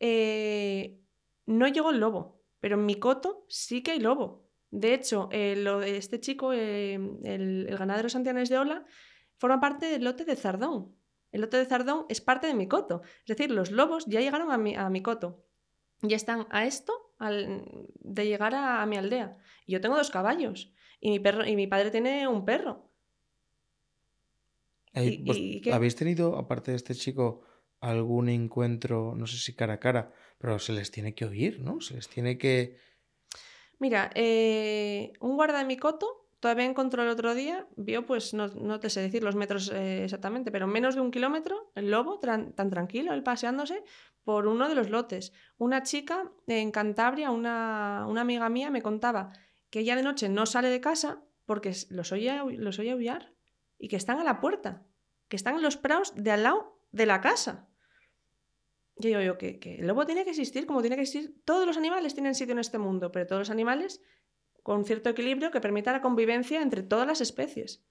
eh, no llegó el lobo pero en coto sí que hay lobo. De hecho, eh, este chico, eh, el, ganadero Santianes de Ola, forma parte del lote de Zardón. El lote de Zardón es parte de coto. Es decir, los lobos ya llegaron a, mi, coto. Ya están a esto de llegar a, mi aldea. Yo tengo dos caballos y mi, perro, y mi padre tiene un perro. Pues, habéis tenido, aparte de este chico, algún encuentro, no sé si cara a cara, pero se les tiene que oír, ¿no? Se les tiene que... Mira, eh, un guarda de Micoto todavía encontró el otro día, vio, pues no, te sé decir los metros eh, exactamente, pero menos de un kilómetro, el lobo tan tranquilo, él paseándose por uno de los lotes. Una chica en Cantabria, una, una, amiga mía, me contaba que ella de noche no sale de casa porque los oye, los oye aullar y que están a la puerta, que están en los prados de al lado de la casa yo que, el lobo tiene que existir como tiene que existir. Todos los animales tienen sitio en este mundo, pero todos los animales con cierto equilibrio que permita la convivencia entre todas las especies.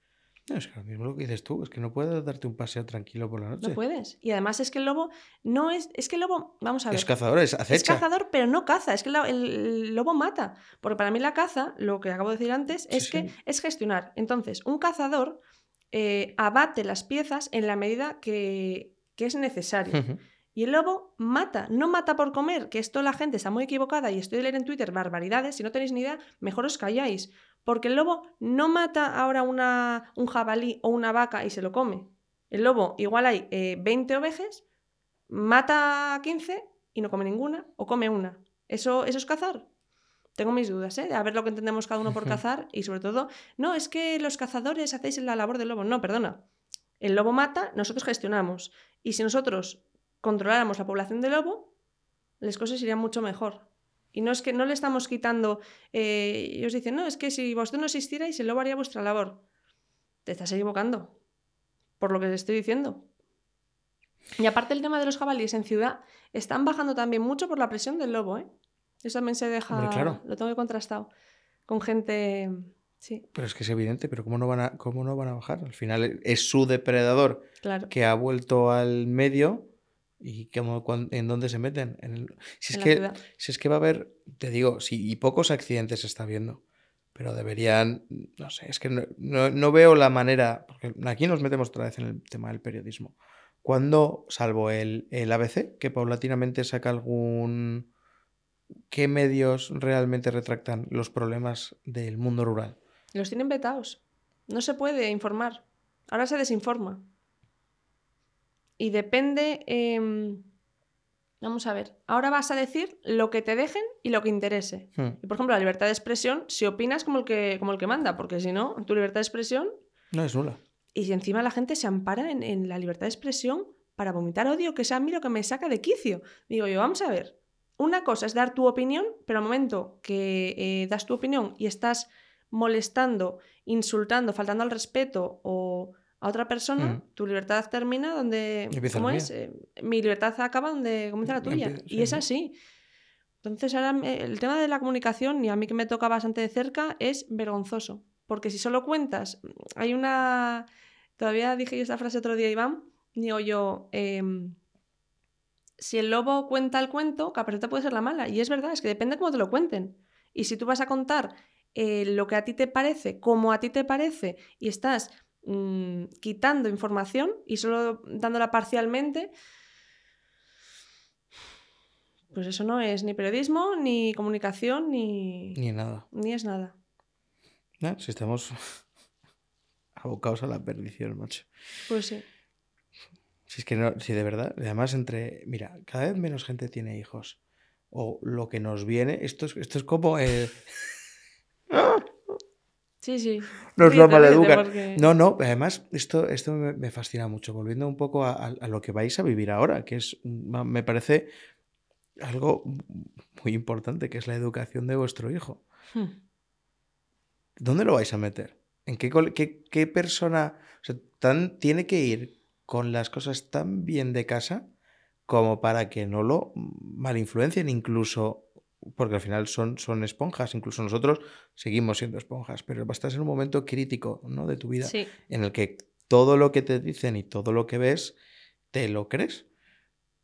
No, es lo mismo lo que dices tú, es que no puedes darte un paseo tranquilo por la noche. No puedes. Y además es que el lobo no es. Es que el lobo. Vamos a ver. Es cazador, es cazador, pero no caza. Es que el, lobo mata. Porque para mí la caza, lo que acabo de decir antes, es que es gestionar. Entonces, un cazador eh, abate las piezas en la medida que, es necesario. Y el lobo mata, no mata por comer, que esto la gente está muy equivocada y estoy leyendo en Twitter barbaridades, si no tenéis ni idea, mejor os calláis, porque el lobo no mata ahora una, un jabalí o una vaca y se lo come. El lobo, igual hay 20 eh, ovejas, mata 15 y no come ninguna, o come una. ¿Eso, eso es cazar? Tengo mis dudas, ¿eh? A ver lo que entendemos cada uno por [LAUGHS] cazar y sobre todo, no, es que los cazadores hacéis la labor del lobo. No, perdona. El lobo mata, nosotros gestionamos. Y si nosotros controláramos la población de lobo, las cosas irían mucho mejor. Y no es que no le estamos quitando, eh, ellos dicen, no, es que si vosotros no existierais, el lobo haría vuestra labor. Te estás equivocando, por lo que te estoy diciendo. Y aparte el tema de los jabalíes en ciudad, están bajando también mucho por la presión del lobo, ¿eh? Eso también se deja, claro. lo tengo contrastado, con gente... Sí. Pero es que es evidente, pero ¿cómo no van a, cómo no van a bajar? Al final eh, es su depredador que ha vuelto al medio ¿Y en dónde se meten? si, es que, si es que va a haber, te digo, si, y pocos accidentes se está viendo, pero deberían, no sé, es que no, veo la manera, porque aquí nos metemos otra vez en el tema del periodismo. Cuando, salvo el, el ABC, que paulatinamente saca algún... ¿Qué medios realmente retractan los problemas del mundo rural? Los tienen vetados. No se puede informar. Ahora se desinforma. Y depende, em, vamos a ver, ahora vas a decir lo que te dejen y lo que interese. Hmm. Y por ejemplo, la libertad de expresión, si opinas como el que, como el que manda, porque si no, tu libertad de expresión... No es nula. Y si encima la gente se ampara en, la libertad de expresión para vomitar odio, que sea a mí lo que me saca de quicio. Digo yo, vamos a ver, una cosa es dar tu opinión, pero al momento que eh, das tu opinión y estás molestando, insultando, faltando al respeto o a otra persona, mm. tu libertad termina donde... ¿Cómo es? Eh, mi libertad acaba donde comienza la tuya. y es así. Entonces, ahora el tema de la comunicación, y a mí que me toca bastante de cerca, es vergonzoso. Porque si solo cuentas, hay una... Todavía dije yo esta frase otro día, Iván, digo yo, em, si el lobo cuenta el cuento, Caperucita puede ser la mala. Y es verdad, es que depende cómo te lo cuenten. Y si tú vas a contar eh, lo que a ti te parece, como a ti te parece, y estás Mm, quitando información y solo dándola parcialmente, pues eso no es ni periodismo, ni comunicación, ni... Ni nada. Ni es nada. si estamos [LAUGHS] abocados a la perdición, macho. Pues sí. Si es que no, si de verdad, además entre, mira, cada vez menos gente tiene hijos. O lo que nos viene, esto es, esto es como... [LAUGHS] Sí, sí. No es lo maleducan. No, no, además, esto, esto me fascina mucho, volviendo un poco a, lo que vais a vivir ahora, que es, me parece algo muy importante, que es la educación de vuestro hijo. Hmm. ¿Dónde lo vais a meter? ¿En qué, qué, qué persona tan, tiene que ir con las cosas tan bien de casa como para que no lo malinfluencien incluso porque al final son, son esponjas, incluso nosotros seguimos siendo esponjas, pero estás en un momento crítico ¿no? de tu vida en el que todo lo que te dicen y todo lo que ves, te lo crees,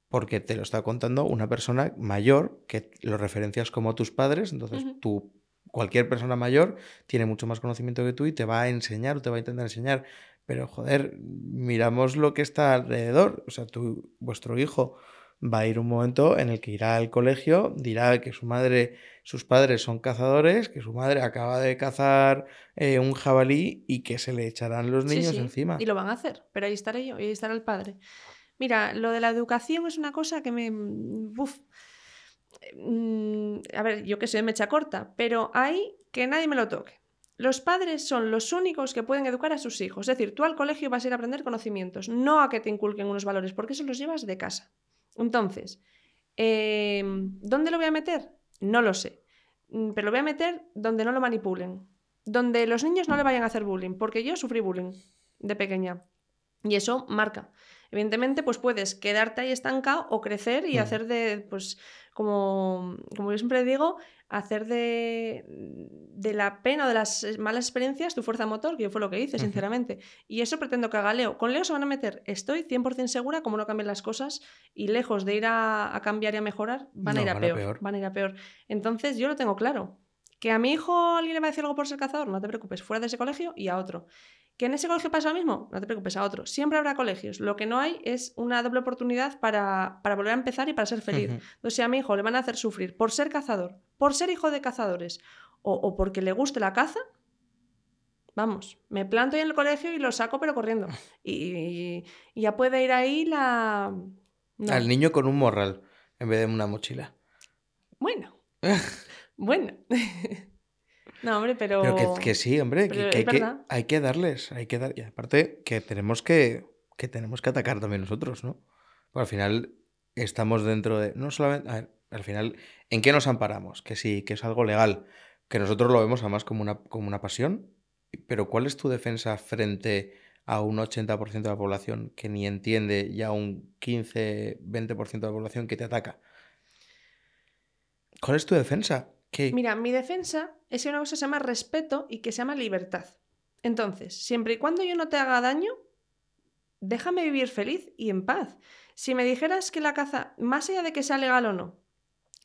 porque te lo está contando una persona mayor que lo referencias como tus padres, entonces tú, cualquier persona mayor tiene mucho más conocimiento que tú y te va a enseñar o te va a intentar enseñar. Pero joder, miramos lo que está alrededor, o sea, tu, vuestro hijo va a ir un momento en el que irá al colegio, dirá que su madre, sus padres son cazadores, que su madre acaba de cazar eh, un jabalí y que se le echarán los niños encima. Y lo van a hacer, pero ahí estaré yo, y ahí estará el padre. Mira, lo de la educación es una cosa que me... buf mm, mm, A ver, yo que sé, me mecha corta, pero hay que nadie me lo toque. Los padres son los únicos que pueden educar a sus hijos. Es decir, tú al colegio vas a ir a aprender conocimientos, no a que te inculquen unos valores, porque eso los llevas de casa. Entonces, em, ¿dónde lo voy a meter? No lo sé, mm, pero lo voy a meter donde no lo manipulen, donde los niños no le vayan a hacer bullying, porque yo sufrí bullying de pequeña y eso marca. Evidentemente, pues puedes quedarte ahí estancado o crecer y mm. hacer de, pues, como, como yo siempre digo, hacer de, la pena o de las eh, malas experiencias tu fuerza motor, que fue lo que hice, sinceramente. Y eso pretendo que haga Leo. Con Leo se van a meter, estoy 100% segura, como no cambian las cosas, y lejos de ir a, cambiar y a mejorar, van a ir a peor, Van a ir a peor. Entonces, yo lo tengo claro. Que a mi hijo alguien le va a decir algo por ser cazador, no te preocupes, fuera de ese colegio y a otro. ¿Que en ese colegio pasa lo mismo? No te preocupes, a otro. Siempre habrá colegios. Lo que no hay es una doble oportunidad para, volver a empezar y para ser feliz. sea, Entonces, si a mi hijo le van a hacer sufrir por ser cazador, por ser hijo de cazadores o, porque le guste la caza, vamos, me planto ahí en el colegio y lo saco pero corriendo. [LAUGHS] Y, ya puede ir ahí la... Al niño con un morral en vez de una mochila. Bueno. [LAUGHS] Bueno. [LAUGHS] no, hombre, pero. Pero que, sí, hombre, que, hay que, hay que darles, hay que dar. Y aparte, que tenemos que, que tenemos que atacar también nosotros, ¿no? al final estamos dentro de. No solamente. A ver, al final, ¿en qué nos amparamos? Que sí, que es algo legal, que nosotros lo vemos además como una, como una pasión, pero ¿cuál es tu defensa frente a un 80% de la población que ni entiende y a un 15-20% de la población que te ataca? ¿Cuál es tu defensa? Mira, mi defensa es que una cosa se llama respeto y que se llama libertad. Entonces, siempre y cuando yo no te haga daño, déjame vivir feliz y en paz. Si me dijeras que la caza, más allá de que sea legal o no,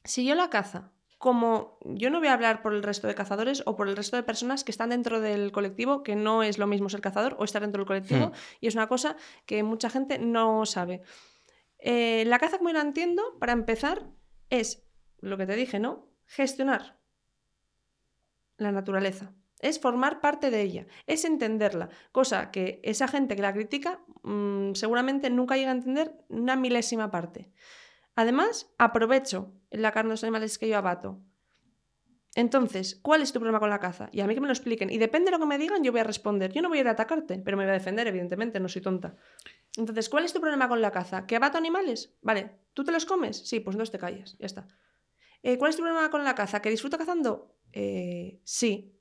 si yo la caza, como yo no voy a hablar por el resto de cazadores o por el resto de personas que están dentro del colectivo, que no es lo mismo ser cazador o estar dentro del colectivo, hmm. y es una cosa que mucha gente no sabe. Eh, la caza, como yo la entiendo, para empezar, es lo que te dije, ¿no? gestionar la naturaleza, es formar parte de ella, es entenderla, cosa que esa gente que la critica mm, seguramente nunca llega a entender una milésima parte. Además, aprovecho la carne de los animales que yo abato. Entonces, ¿cuál es tu problema con la caza? Y a mí que me lo expliquen. Y depende de lo que me digan, yo voy a responder. Yo no voy a ir a atacarte, pero me voy a defender, evidentemente, no soy tonta. Entonces, ¿cuál es tu problema con la caza? ¿Que abato animales? Vale, ¿tú te los comes? Sí, pues no te calles, ya está. Eh, ¿Cuál es tu problema con la caza? ¿Que disfruto cazando? Eh, sí,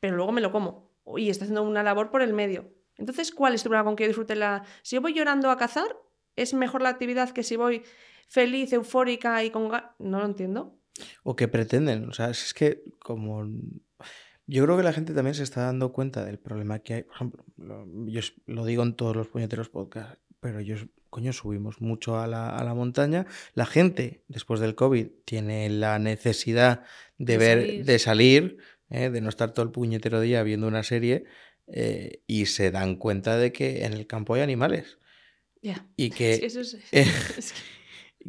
pero luego me lo como. Y está haciendo una labor por el medio. Entonces, ¿cuál es tu problema con que yo disfrute la... Si yo voy llorando a cazar, ¿es mejor la actividad que si voy feliz, eufórica y con... No lo entiendo. O que pretenden, o sea, es que como... Yo creo que la gente también se está dando cuenta del problema que hay. Por ejemplo, yo lo digo en todos los puñeteros podcasts, pero yo coño, subimos mucho a la, a la, montaña. La gente, después del COVID, tiene la necesidad de, ver, salir. de salir, eh, de no estar todo el puñetero día viendo una serie, eh, y se dan cuenta de que en el campo hay animales. Y que.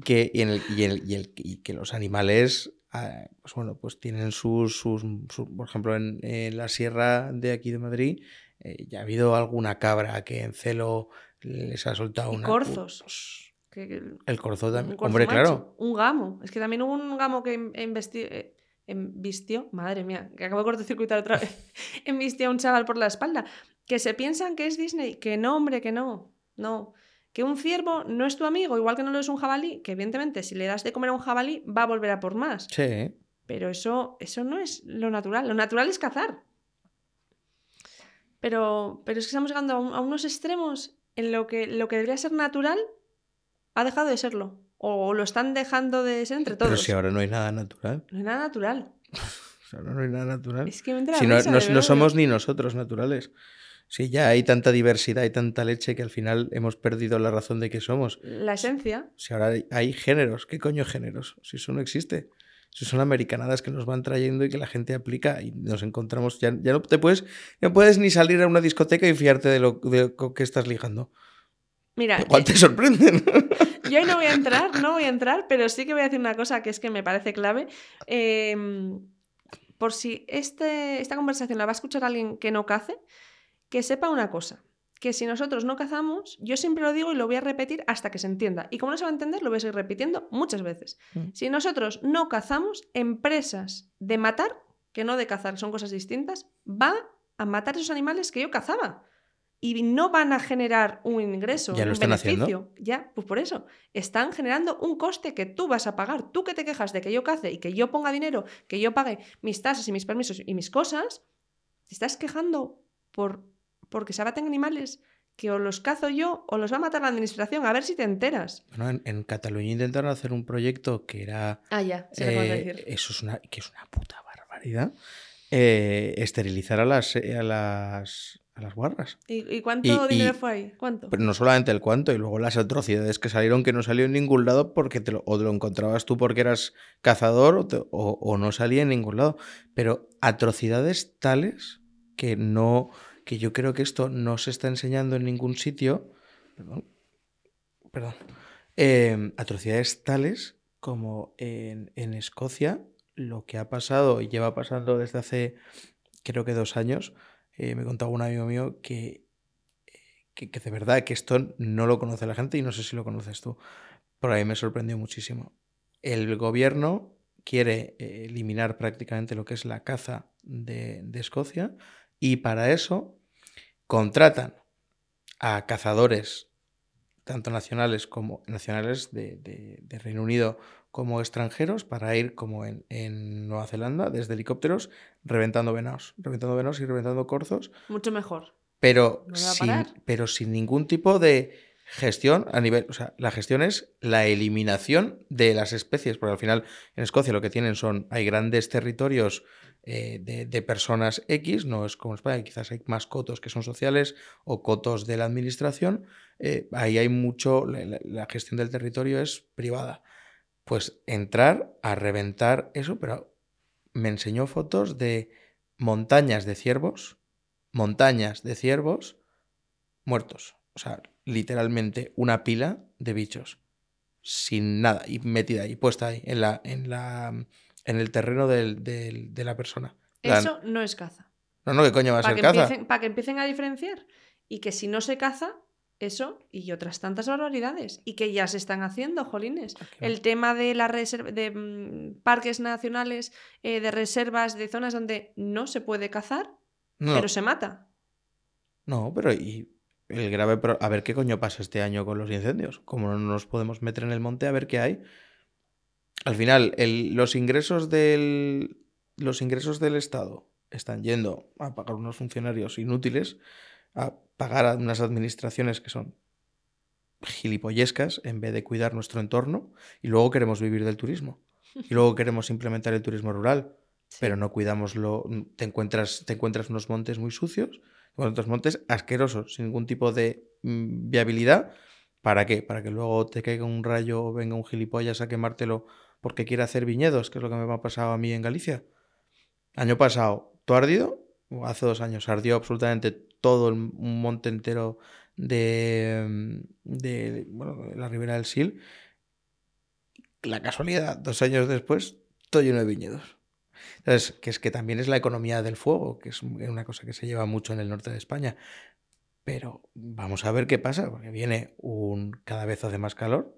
y, el, que los animales ah, pues bueno, pues tienen sus, sus, por ejemplo, en, la sierra de aquí de Madrid, eh, ya ha habido alguna cabra que en celo les ha soltado un Corzos. el corzo también. Hombre, claro. Un gamo. Es que también hubo un gamo que investió. Em, embistió, eh, madre mía, que acabo de cortocircuitar otra vez. [LAUGHS] embistió a un chaval por la espalda. Que se piensan que es Disney. Que no, hombre, que no. No. Que un ciervo no es tu amigo, igual que no lo es un jabalí. Que evidentemente, si le das de comer a un jabalí, va a volver a por más. Sí. Pero eso, eso no es lo natural. Lo natural es cazar. Pero, pero es que estamos llegando a unos extremos en lo que lo que debería ser natural ha dejado de serlo. O lo están dejando de ser entre todos. Pero si ahora no hay nada natural. No hay nada natural. [LAUGHS] ahora no hay nada natural. si no, somos ni nosotros naturales. si ya hay tanta diversidad, y tanta leche que al final hemos perdido la razón de que somos. La esencia. Si ahora hay, hay géneros, ¿qué coño géneros? Si eso no existe si son americanadas que nos van trayendo y que la gente aplica y nos encontramos, ya, ya no te puedes, puedes ni salir a una discoteca y fiarte de lo, que estás ligando. Mira, ¿Cuál eh, te sorprenden? [LAUGHS] Yo hoy no voy a entrar, no voy a entrar, pero sí que voy a decir una cosa que es que me parece clave. Em, por si este, esta conversación la va a escuchar alguien que no cace, que sepa una cosa que si nosotros no cazamos, yo siempre lo digo y lo voy a repetir hasta que se entienda. Y como no se va a entender, lo voy a seguir repitiendo muchas veces. Mm. Si nosotros no cazamos, empresas de matar, que no de cazar, son cosas distintas, va a matar esos animales que yo cazaba. Y no van a generar un ingreso, ya un beneficio. Ya, pues por eso. Están generando un coste que tú vas a pagar. Tú que te quejas de que yo cace y que yo ponga dinero, que yo pague mis tasas y mis permisos y mis cosas, te estás quejando por porque se abaten animales que o los cazo yo o los va a matar la administración, a ver si te enteras. Bueno, en, Cataluña intentaron hacer un proyecto que era... Ah, ya, eh, Eso es una, que es una puta barbaridad. Eh, esterilizar a las, eh, a las, a las guarras. ¿Y, cuánto dinero fue ahí? ¿Cuánto? Pero no solamente el cuánto, y luego las atrocidades que salieron que no salió en ningún lado porque lo, o lo encontrabas tú porque eras cazador o no salía en ningún lado. Pero atrocidades tales que no que yo creo que esto no se está enseñando en ningún sitio, perdón, em, atrocidades tales como en, Escocia, lo que ha pasado y lleva pasando desde hace creo que dos años, eh, me contaba un amigo mío eh, que, de verdad que esto no lo conoce la gente y no sé si lo conoces tú, pero a mí me sorprendió muchísimo. El gobierno quiere eh, eliminar prácticamente lo que es la caza de, de Escocia y para eso contratan a cazadores, tanto nacionales como nacionales de, Reino Unido como extranjeros, para ir como en, en, Nueva Zelanda, desde helicópteros, reventando venados, reventando venados y reventando corzos. Mucho mejor. Pero, sin, pero sin ningún tipo de gestión a nivel, o sea, la gestión es la eliminación de las especies, porque al final en Escocia lo que tienen son, hay grandes territorios eh, de, personas X, no es como España, quizás hay más cotos que son sociales o cotos de la administración, eh, ahí hay mucho, la, gestión del territorio es privada. Pues entrar a reventar eso, pero me enseñó fotos de montañas de ciervos, montañas de ciervos muertos. O sea, literalmente una pila de bichos sin nada y metida y puesta ahí en la, en la en el terreno del, de la persona. Eso no es caza. No, no, ¿qué coño va a ser caza? Para que empiecen a diferenciar y que si no se caza, eso y otras tantas barbaridades y que ya se están haciendo, jolines. Ah, el tema de la de mm, parques nacionales, eh, de reservas, de zonas donde no se puede cazar, pero se mata. No, pero y el grave a ver qué coño pasa este año con los incendios. Como no nos podemos meter en el monte a ver qué hay, al final, los ingresos del. Los ingresos del Estado están yendo a pagar unos funcionarios inútiles, a pagar a unas administraciones que son gilipollescas en vez de cuidar nuestro entorno y luego queremos vivir del turismo y luego queremos implementar el turismo rural pero no cuidamos lo te encuentras te encuentras unos montes muy sucios unos montes asquerosos sin ningún tipo de mm, viabilidad ¿Para qué? Para que luego te caiga un rayo o venga un gilipollas a quemártelo porque quiere hacer viñedos, que es lo que me ha pasado a mí en Galicia. Año pasado, ¿tú ardido? Hace dos años ardió absolutamente todo el, monte entero mm, de, la ribera del Sil. La casualidad, dos años después, todo lleno de viñedos. Entonces, que es que también es la economía del fuego, que es una cosa que se lleva mucho en el norte de España. Pero vamos a ver qué pasa, porque viene un cada vez hace más calor,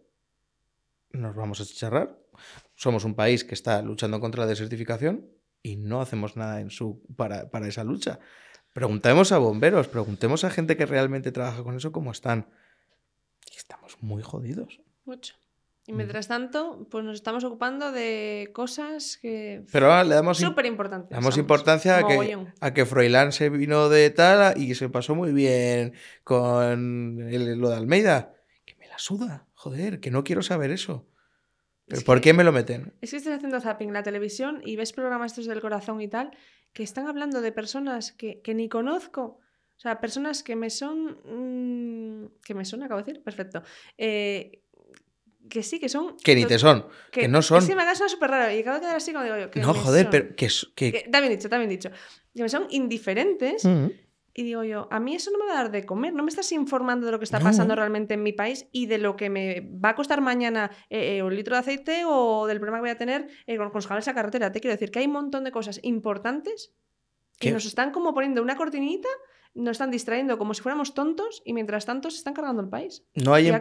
nos vamos a chicharrar. Somos un país que está luchando contra la desertificación y no hacemos nada en su, para, para esa lucha. Preguntemos a bomberos, preguntemos a gente que realmente trabaja con eso cómo están. Y estamos muy jodidos. Mucho. Y mm. mientras tanto, pues nos estamos ocupando de cosas que. Pero le damos. Súper importante Damos importancia a que, a que, Froilán se vino de tal y que se pasó muy bien con lo de Almeida. Que me la suda, joder, que no quiero saber eso. ¿Por qué me lo meten? Es que estás haciendo zapping en la televisión y ves programas estos del corazón y tal, que están hablando de personas que, ni conozco. O sea, personas que me son. Mm, que me son, acabo de decir, perfecto. Eh, que sí, que son. Que ni te son, que, no son. Sí, me da suena súper raro y acabo de quedar así como digo yo. no, joder, pero que, que... que, También dicho, también dicho. Que me son indiferentes. Y digo yo, a mí eso no me va a dar de comer, no me estás informando de lo que está pasando realmente en mi país y de lo que me va a costar mañana eh, eh, un litro de aceite o del problema que voy a tener eh, con, con esa carretera. Te quiero decir que hay un montón de cosas importantes que nos están como poniendo una cortinita nos están distrayendo como si fuéramos tontos y mientras tanto se están cargando el país. No hay,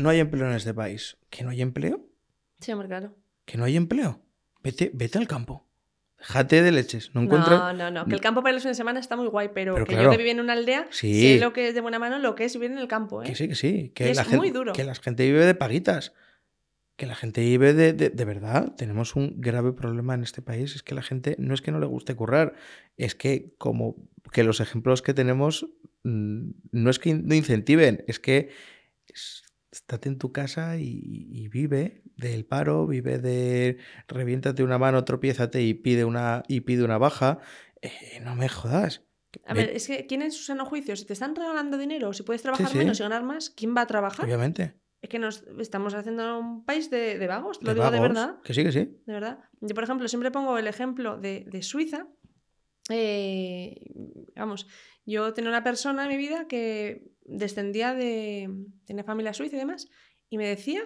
no hay empleo en este país. ¿Que no hay empleo? Sí, muy claro. ¿Que no hay empleo? Vete, vete al campo. Jate de leches. No, encuentro... no, no, no. Que el campo para los fines de semana está muy guay, pero, que yo que vivo en una aldea sí. sé lo que es de buena mano lo que es vivir en el campo. ¿eh? Que sí, que sí. Que es muy duro. Que la gente vive de paguitas que la gente vive de, de, verdad. Tenemos un grave problema en este país. Es que la gente no es que no le guste currar, es que como que los ejemplos que tenemos mm, no es que no incentiven, es que estate en tu casa y, vive del paro, vive de reviéntate una mano, tropiézate y pide una, y pide una baja. Eh, no me jodas. A ver, eh, es que ¿quién su juicio? Si te están regalando dinero, si puedes trabajar menos y ganar más, ¿quién va a trabajar? Obviamente. Es que nos estamos haciendo un país de, de vagos, lo digo de verdad. Que sí, que sí. De verdad. Yo, por ejemplo, siempre pongo el ejemplo de, Suiza. Eh, vamos, yo tenía una persona en mi vida que descendía de. Tiene familia suiza y demás, y me decía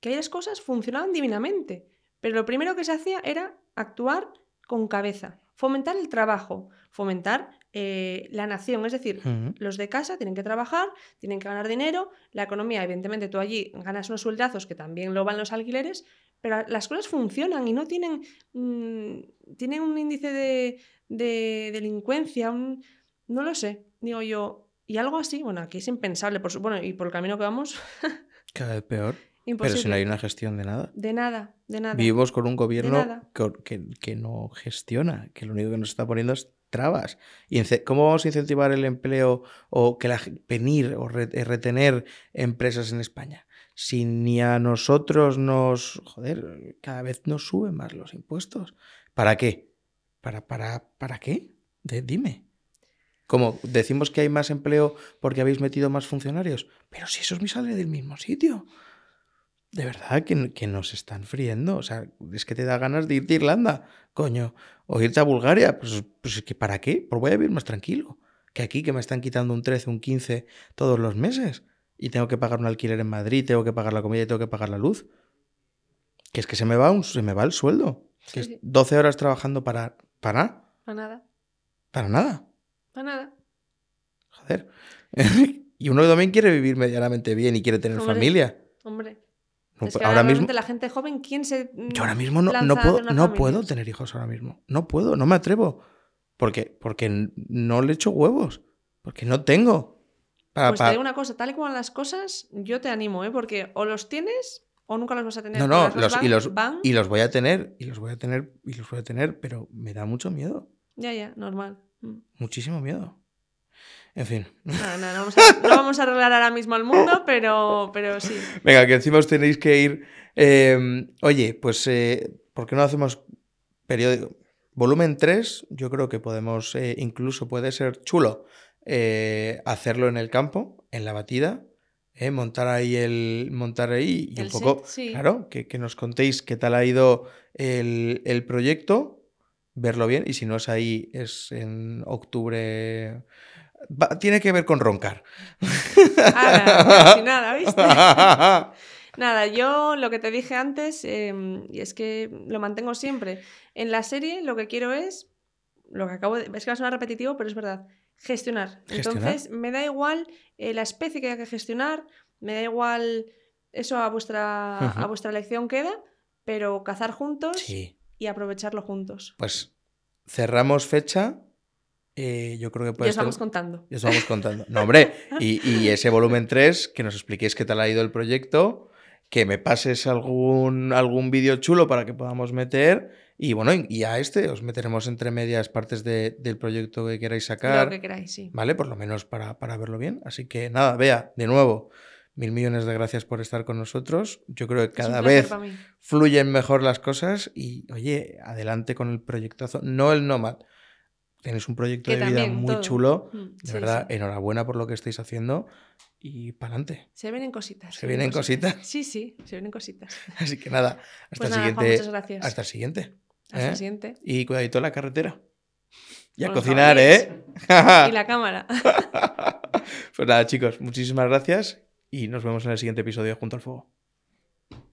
que aquellas cosas funcionaban divinamente, pero lo primero que se hacía era actuar con cabeza, fomentar el trabajo, fomentar eh, la nación. Es decir, los de casa tienen que trabajar, tienen que ganar dinero, la economía, evidentemente tú allí ganas unos sueldazos que también lo van los alquileres, pero las cosas funcionan y no tienen, mm, tienen un índice de, delincuencia, no lo sé, digo yo, y algo así, bueno, aquí es impensable, por bueno, y por el camino que vamos... [LAUGHS] Cada vez peor. Pero si no hay una gestión de nada. De nada, de nada. Vivimos con un gobierno que, no gestiona, que lo único que nos está poniendo es trabas. ¿Y cómo vamos a incentivar el empleo o que la, venir o eh, retener empresas en España? Si ni a nosotros nos... Joder, cada vez nos suben más los impuestos. ¿Para qué? ¿Para, para, qué? dime. Como decimos que hay más empleo porque habéis metido más funcionarios, pero si eso es mi sale del mismo sitio de verdad que, nos están friendo. O sea, es que te da ganas de irte a Irlanda, coño, o irte a Bulgaria. Pues, pues es que ¿para qué? Pues voy a vivir más tranquilo que aquí, que me están quitando un 13, un 15 todos los meses. Y tengo que pagar un alquiler en Madrid, tengo que pagar la comida y tengo que pagar la luz. Que es que se me va, un, se me va el sueldo. Que es 12 horas trabajando para. ¿Para? Para nada. Para nada. Para nada. Joder. [LAUGHS] y uno también quiere vivir medianamente bien y quiere tener familia. Hombre ahora, mismo la gente joven, ¿quién se... Yo ahora mismo no, no puedo, no puedo tener hijos ahora mismo. No puedo, no me atrevo. Porque, porque no le echo huevos. Porque no tengo. pues te digo una cosa, tal y como las cosas, yo te animo, ¿eh? Porque o los tienes o nunca los vas a tener. No, no, y, los, y los voy a tener, y los voy a tener, y los voy a tener, pero me da mucho miedo. Ya, ya, normal. Mm. Muchísimo miedo. En fin. No, vamos a, arreglar ahora mismo el mundo, pero, pero sí. Venga, que encima os tenéis que ir. Em, oye, pues, eh, ¿por qué no hacemos periódico? Volumen 3, yo creo que podemos, eh, incluso puede ser chulo eh, hacerlo en el campo, en la batida, montar ahí el. montar ahí y un poco. Claro, que, nos contéis qué tal ha ido el, el proyecto, verlo bien, y si no es ahí, es en octubre tiene que ver con roncar. Nada, ah, nada, ¿viste? [LAUGHS] Nada, yo lo que te dije antes, em, y es que lo mantengo siempre, en la serie lo que quiero es, lo que acabo de, es que va a sonar repetitivo, pero es verdad, gestionar. Entonces, me da igual eh, la especie que haya que gestionar, me da igual, eso a vuestra, a vuestra elección queda, pero cazar juntos y aprovecharlo juntos. Pues cerramos fecha eh, yo creo que puede. Y os vamos contando. Y os contando. No, hombre, [LAUGHS] y, ese volumen 3, que nos expliquéis qué tal ha ido el proyecto, que me pases algún, algún vídeo chulo para que podamos meter. Y bueno, y a este os meteremos entre medias partes del proyecto que queráis sacar. Lo que queráis, sí. ¿Vale? Por lo menos para, verlo bien. Así que nada, vea, de nuevo, mil millones de gracias por estar con nosotros. Yo creo que cada vez fluyen mejor las cosas y, oye, adelante con el proyectazo. No el Nomad tenéis un proyecto de vida muy chulo. Mm, de verdad, enhorabuena por lo que estáis haciendo y para adelante. Se vienen cositas. Se, vienen cositas. Sí, sí, se vienen cositas. [LAUGHS] Así que nada, pues hasta el siguiente. gracias. Hasta el siguiente. Hasta el ¿eh? siguiente. Y cuidadito la carretera. Y a cocinar, ¿eh? [LAUGHS] y la cámara. [LAUGHS] pues nada, chicos, muchísimas gracias y nos vemos en el siguiente episodio Junto al Fuego.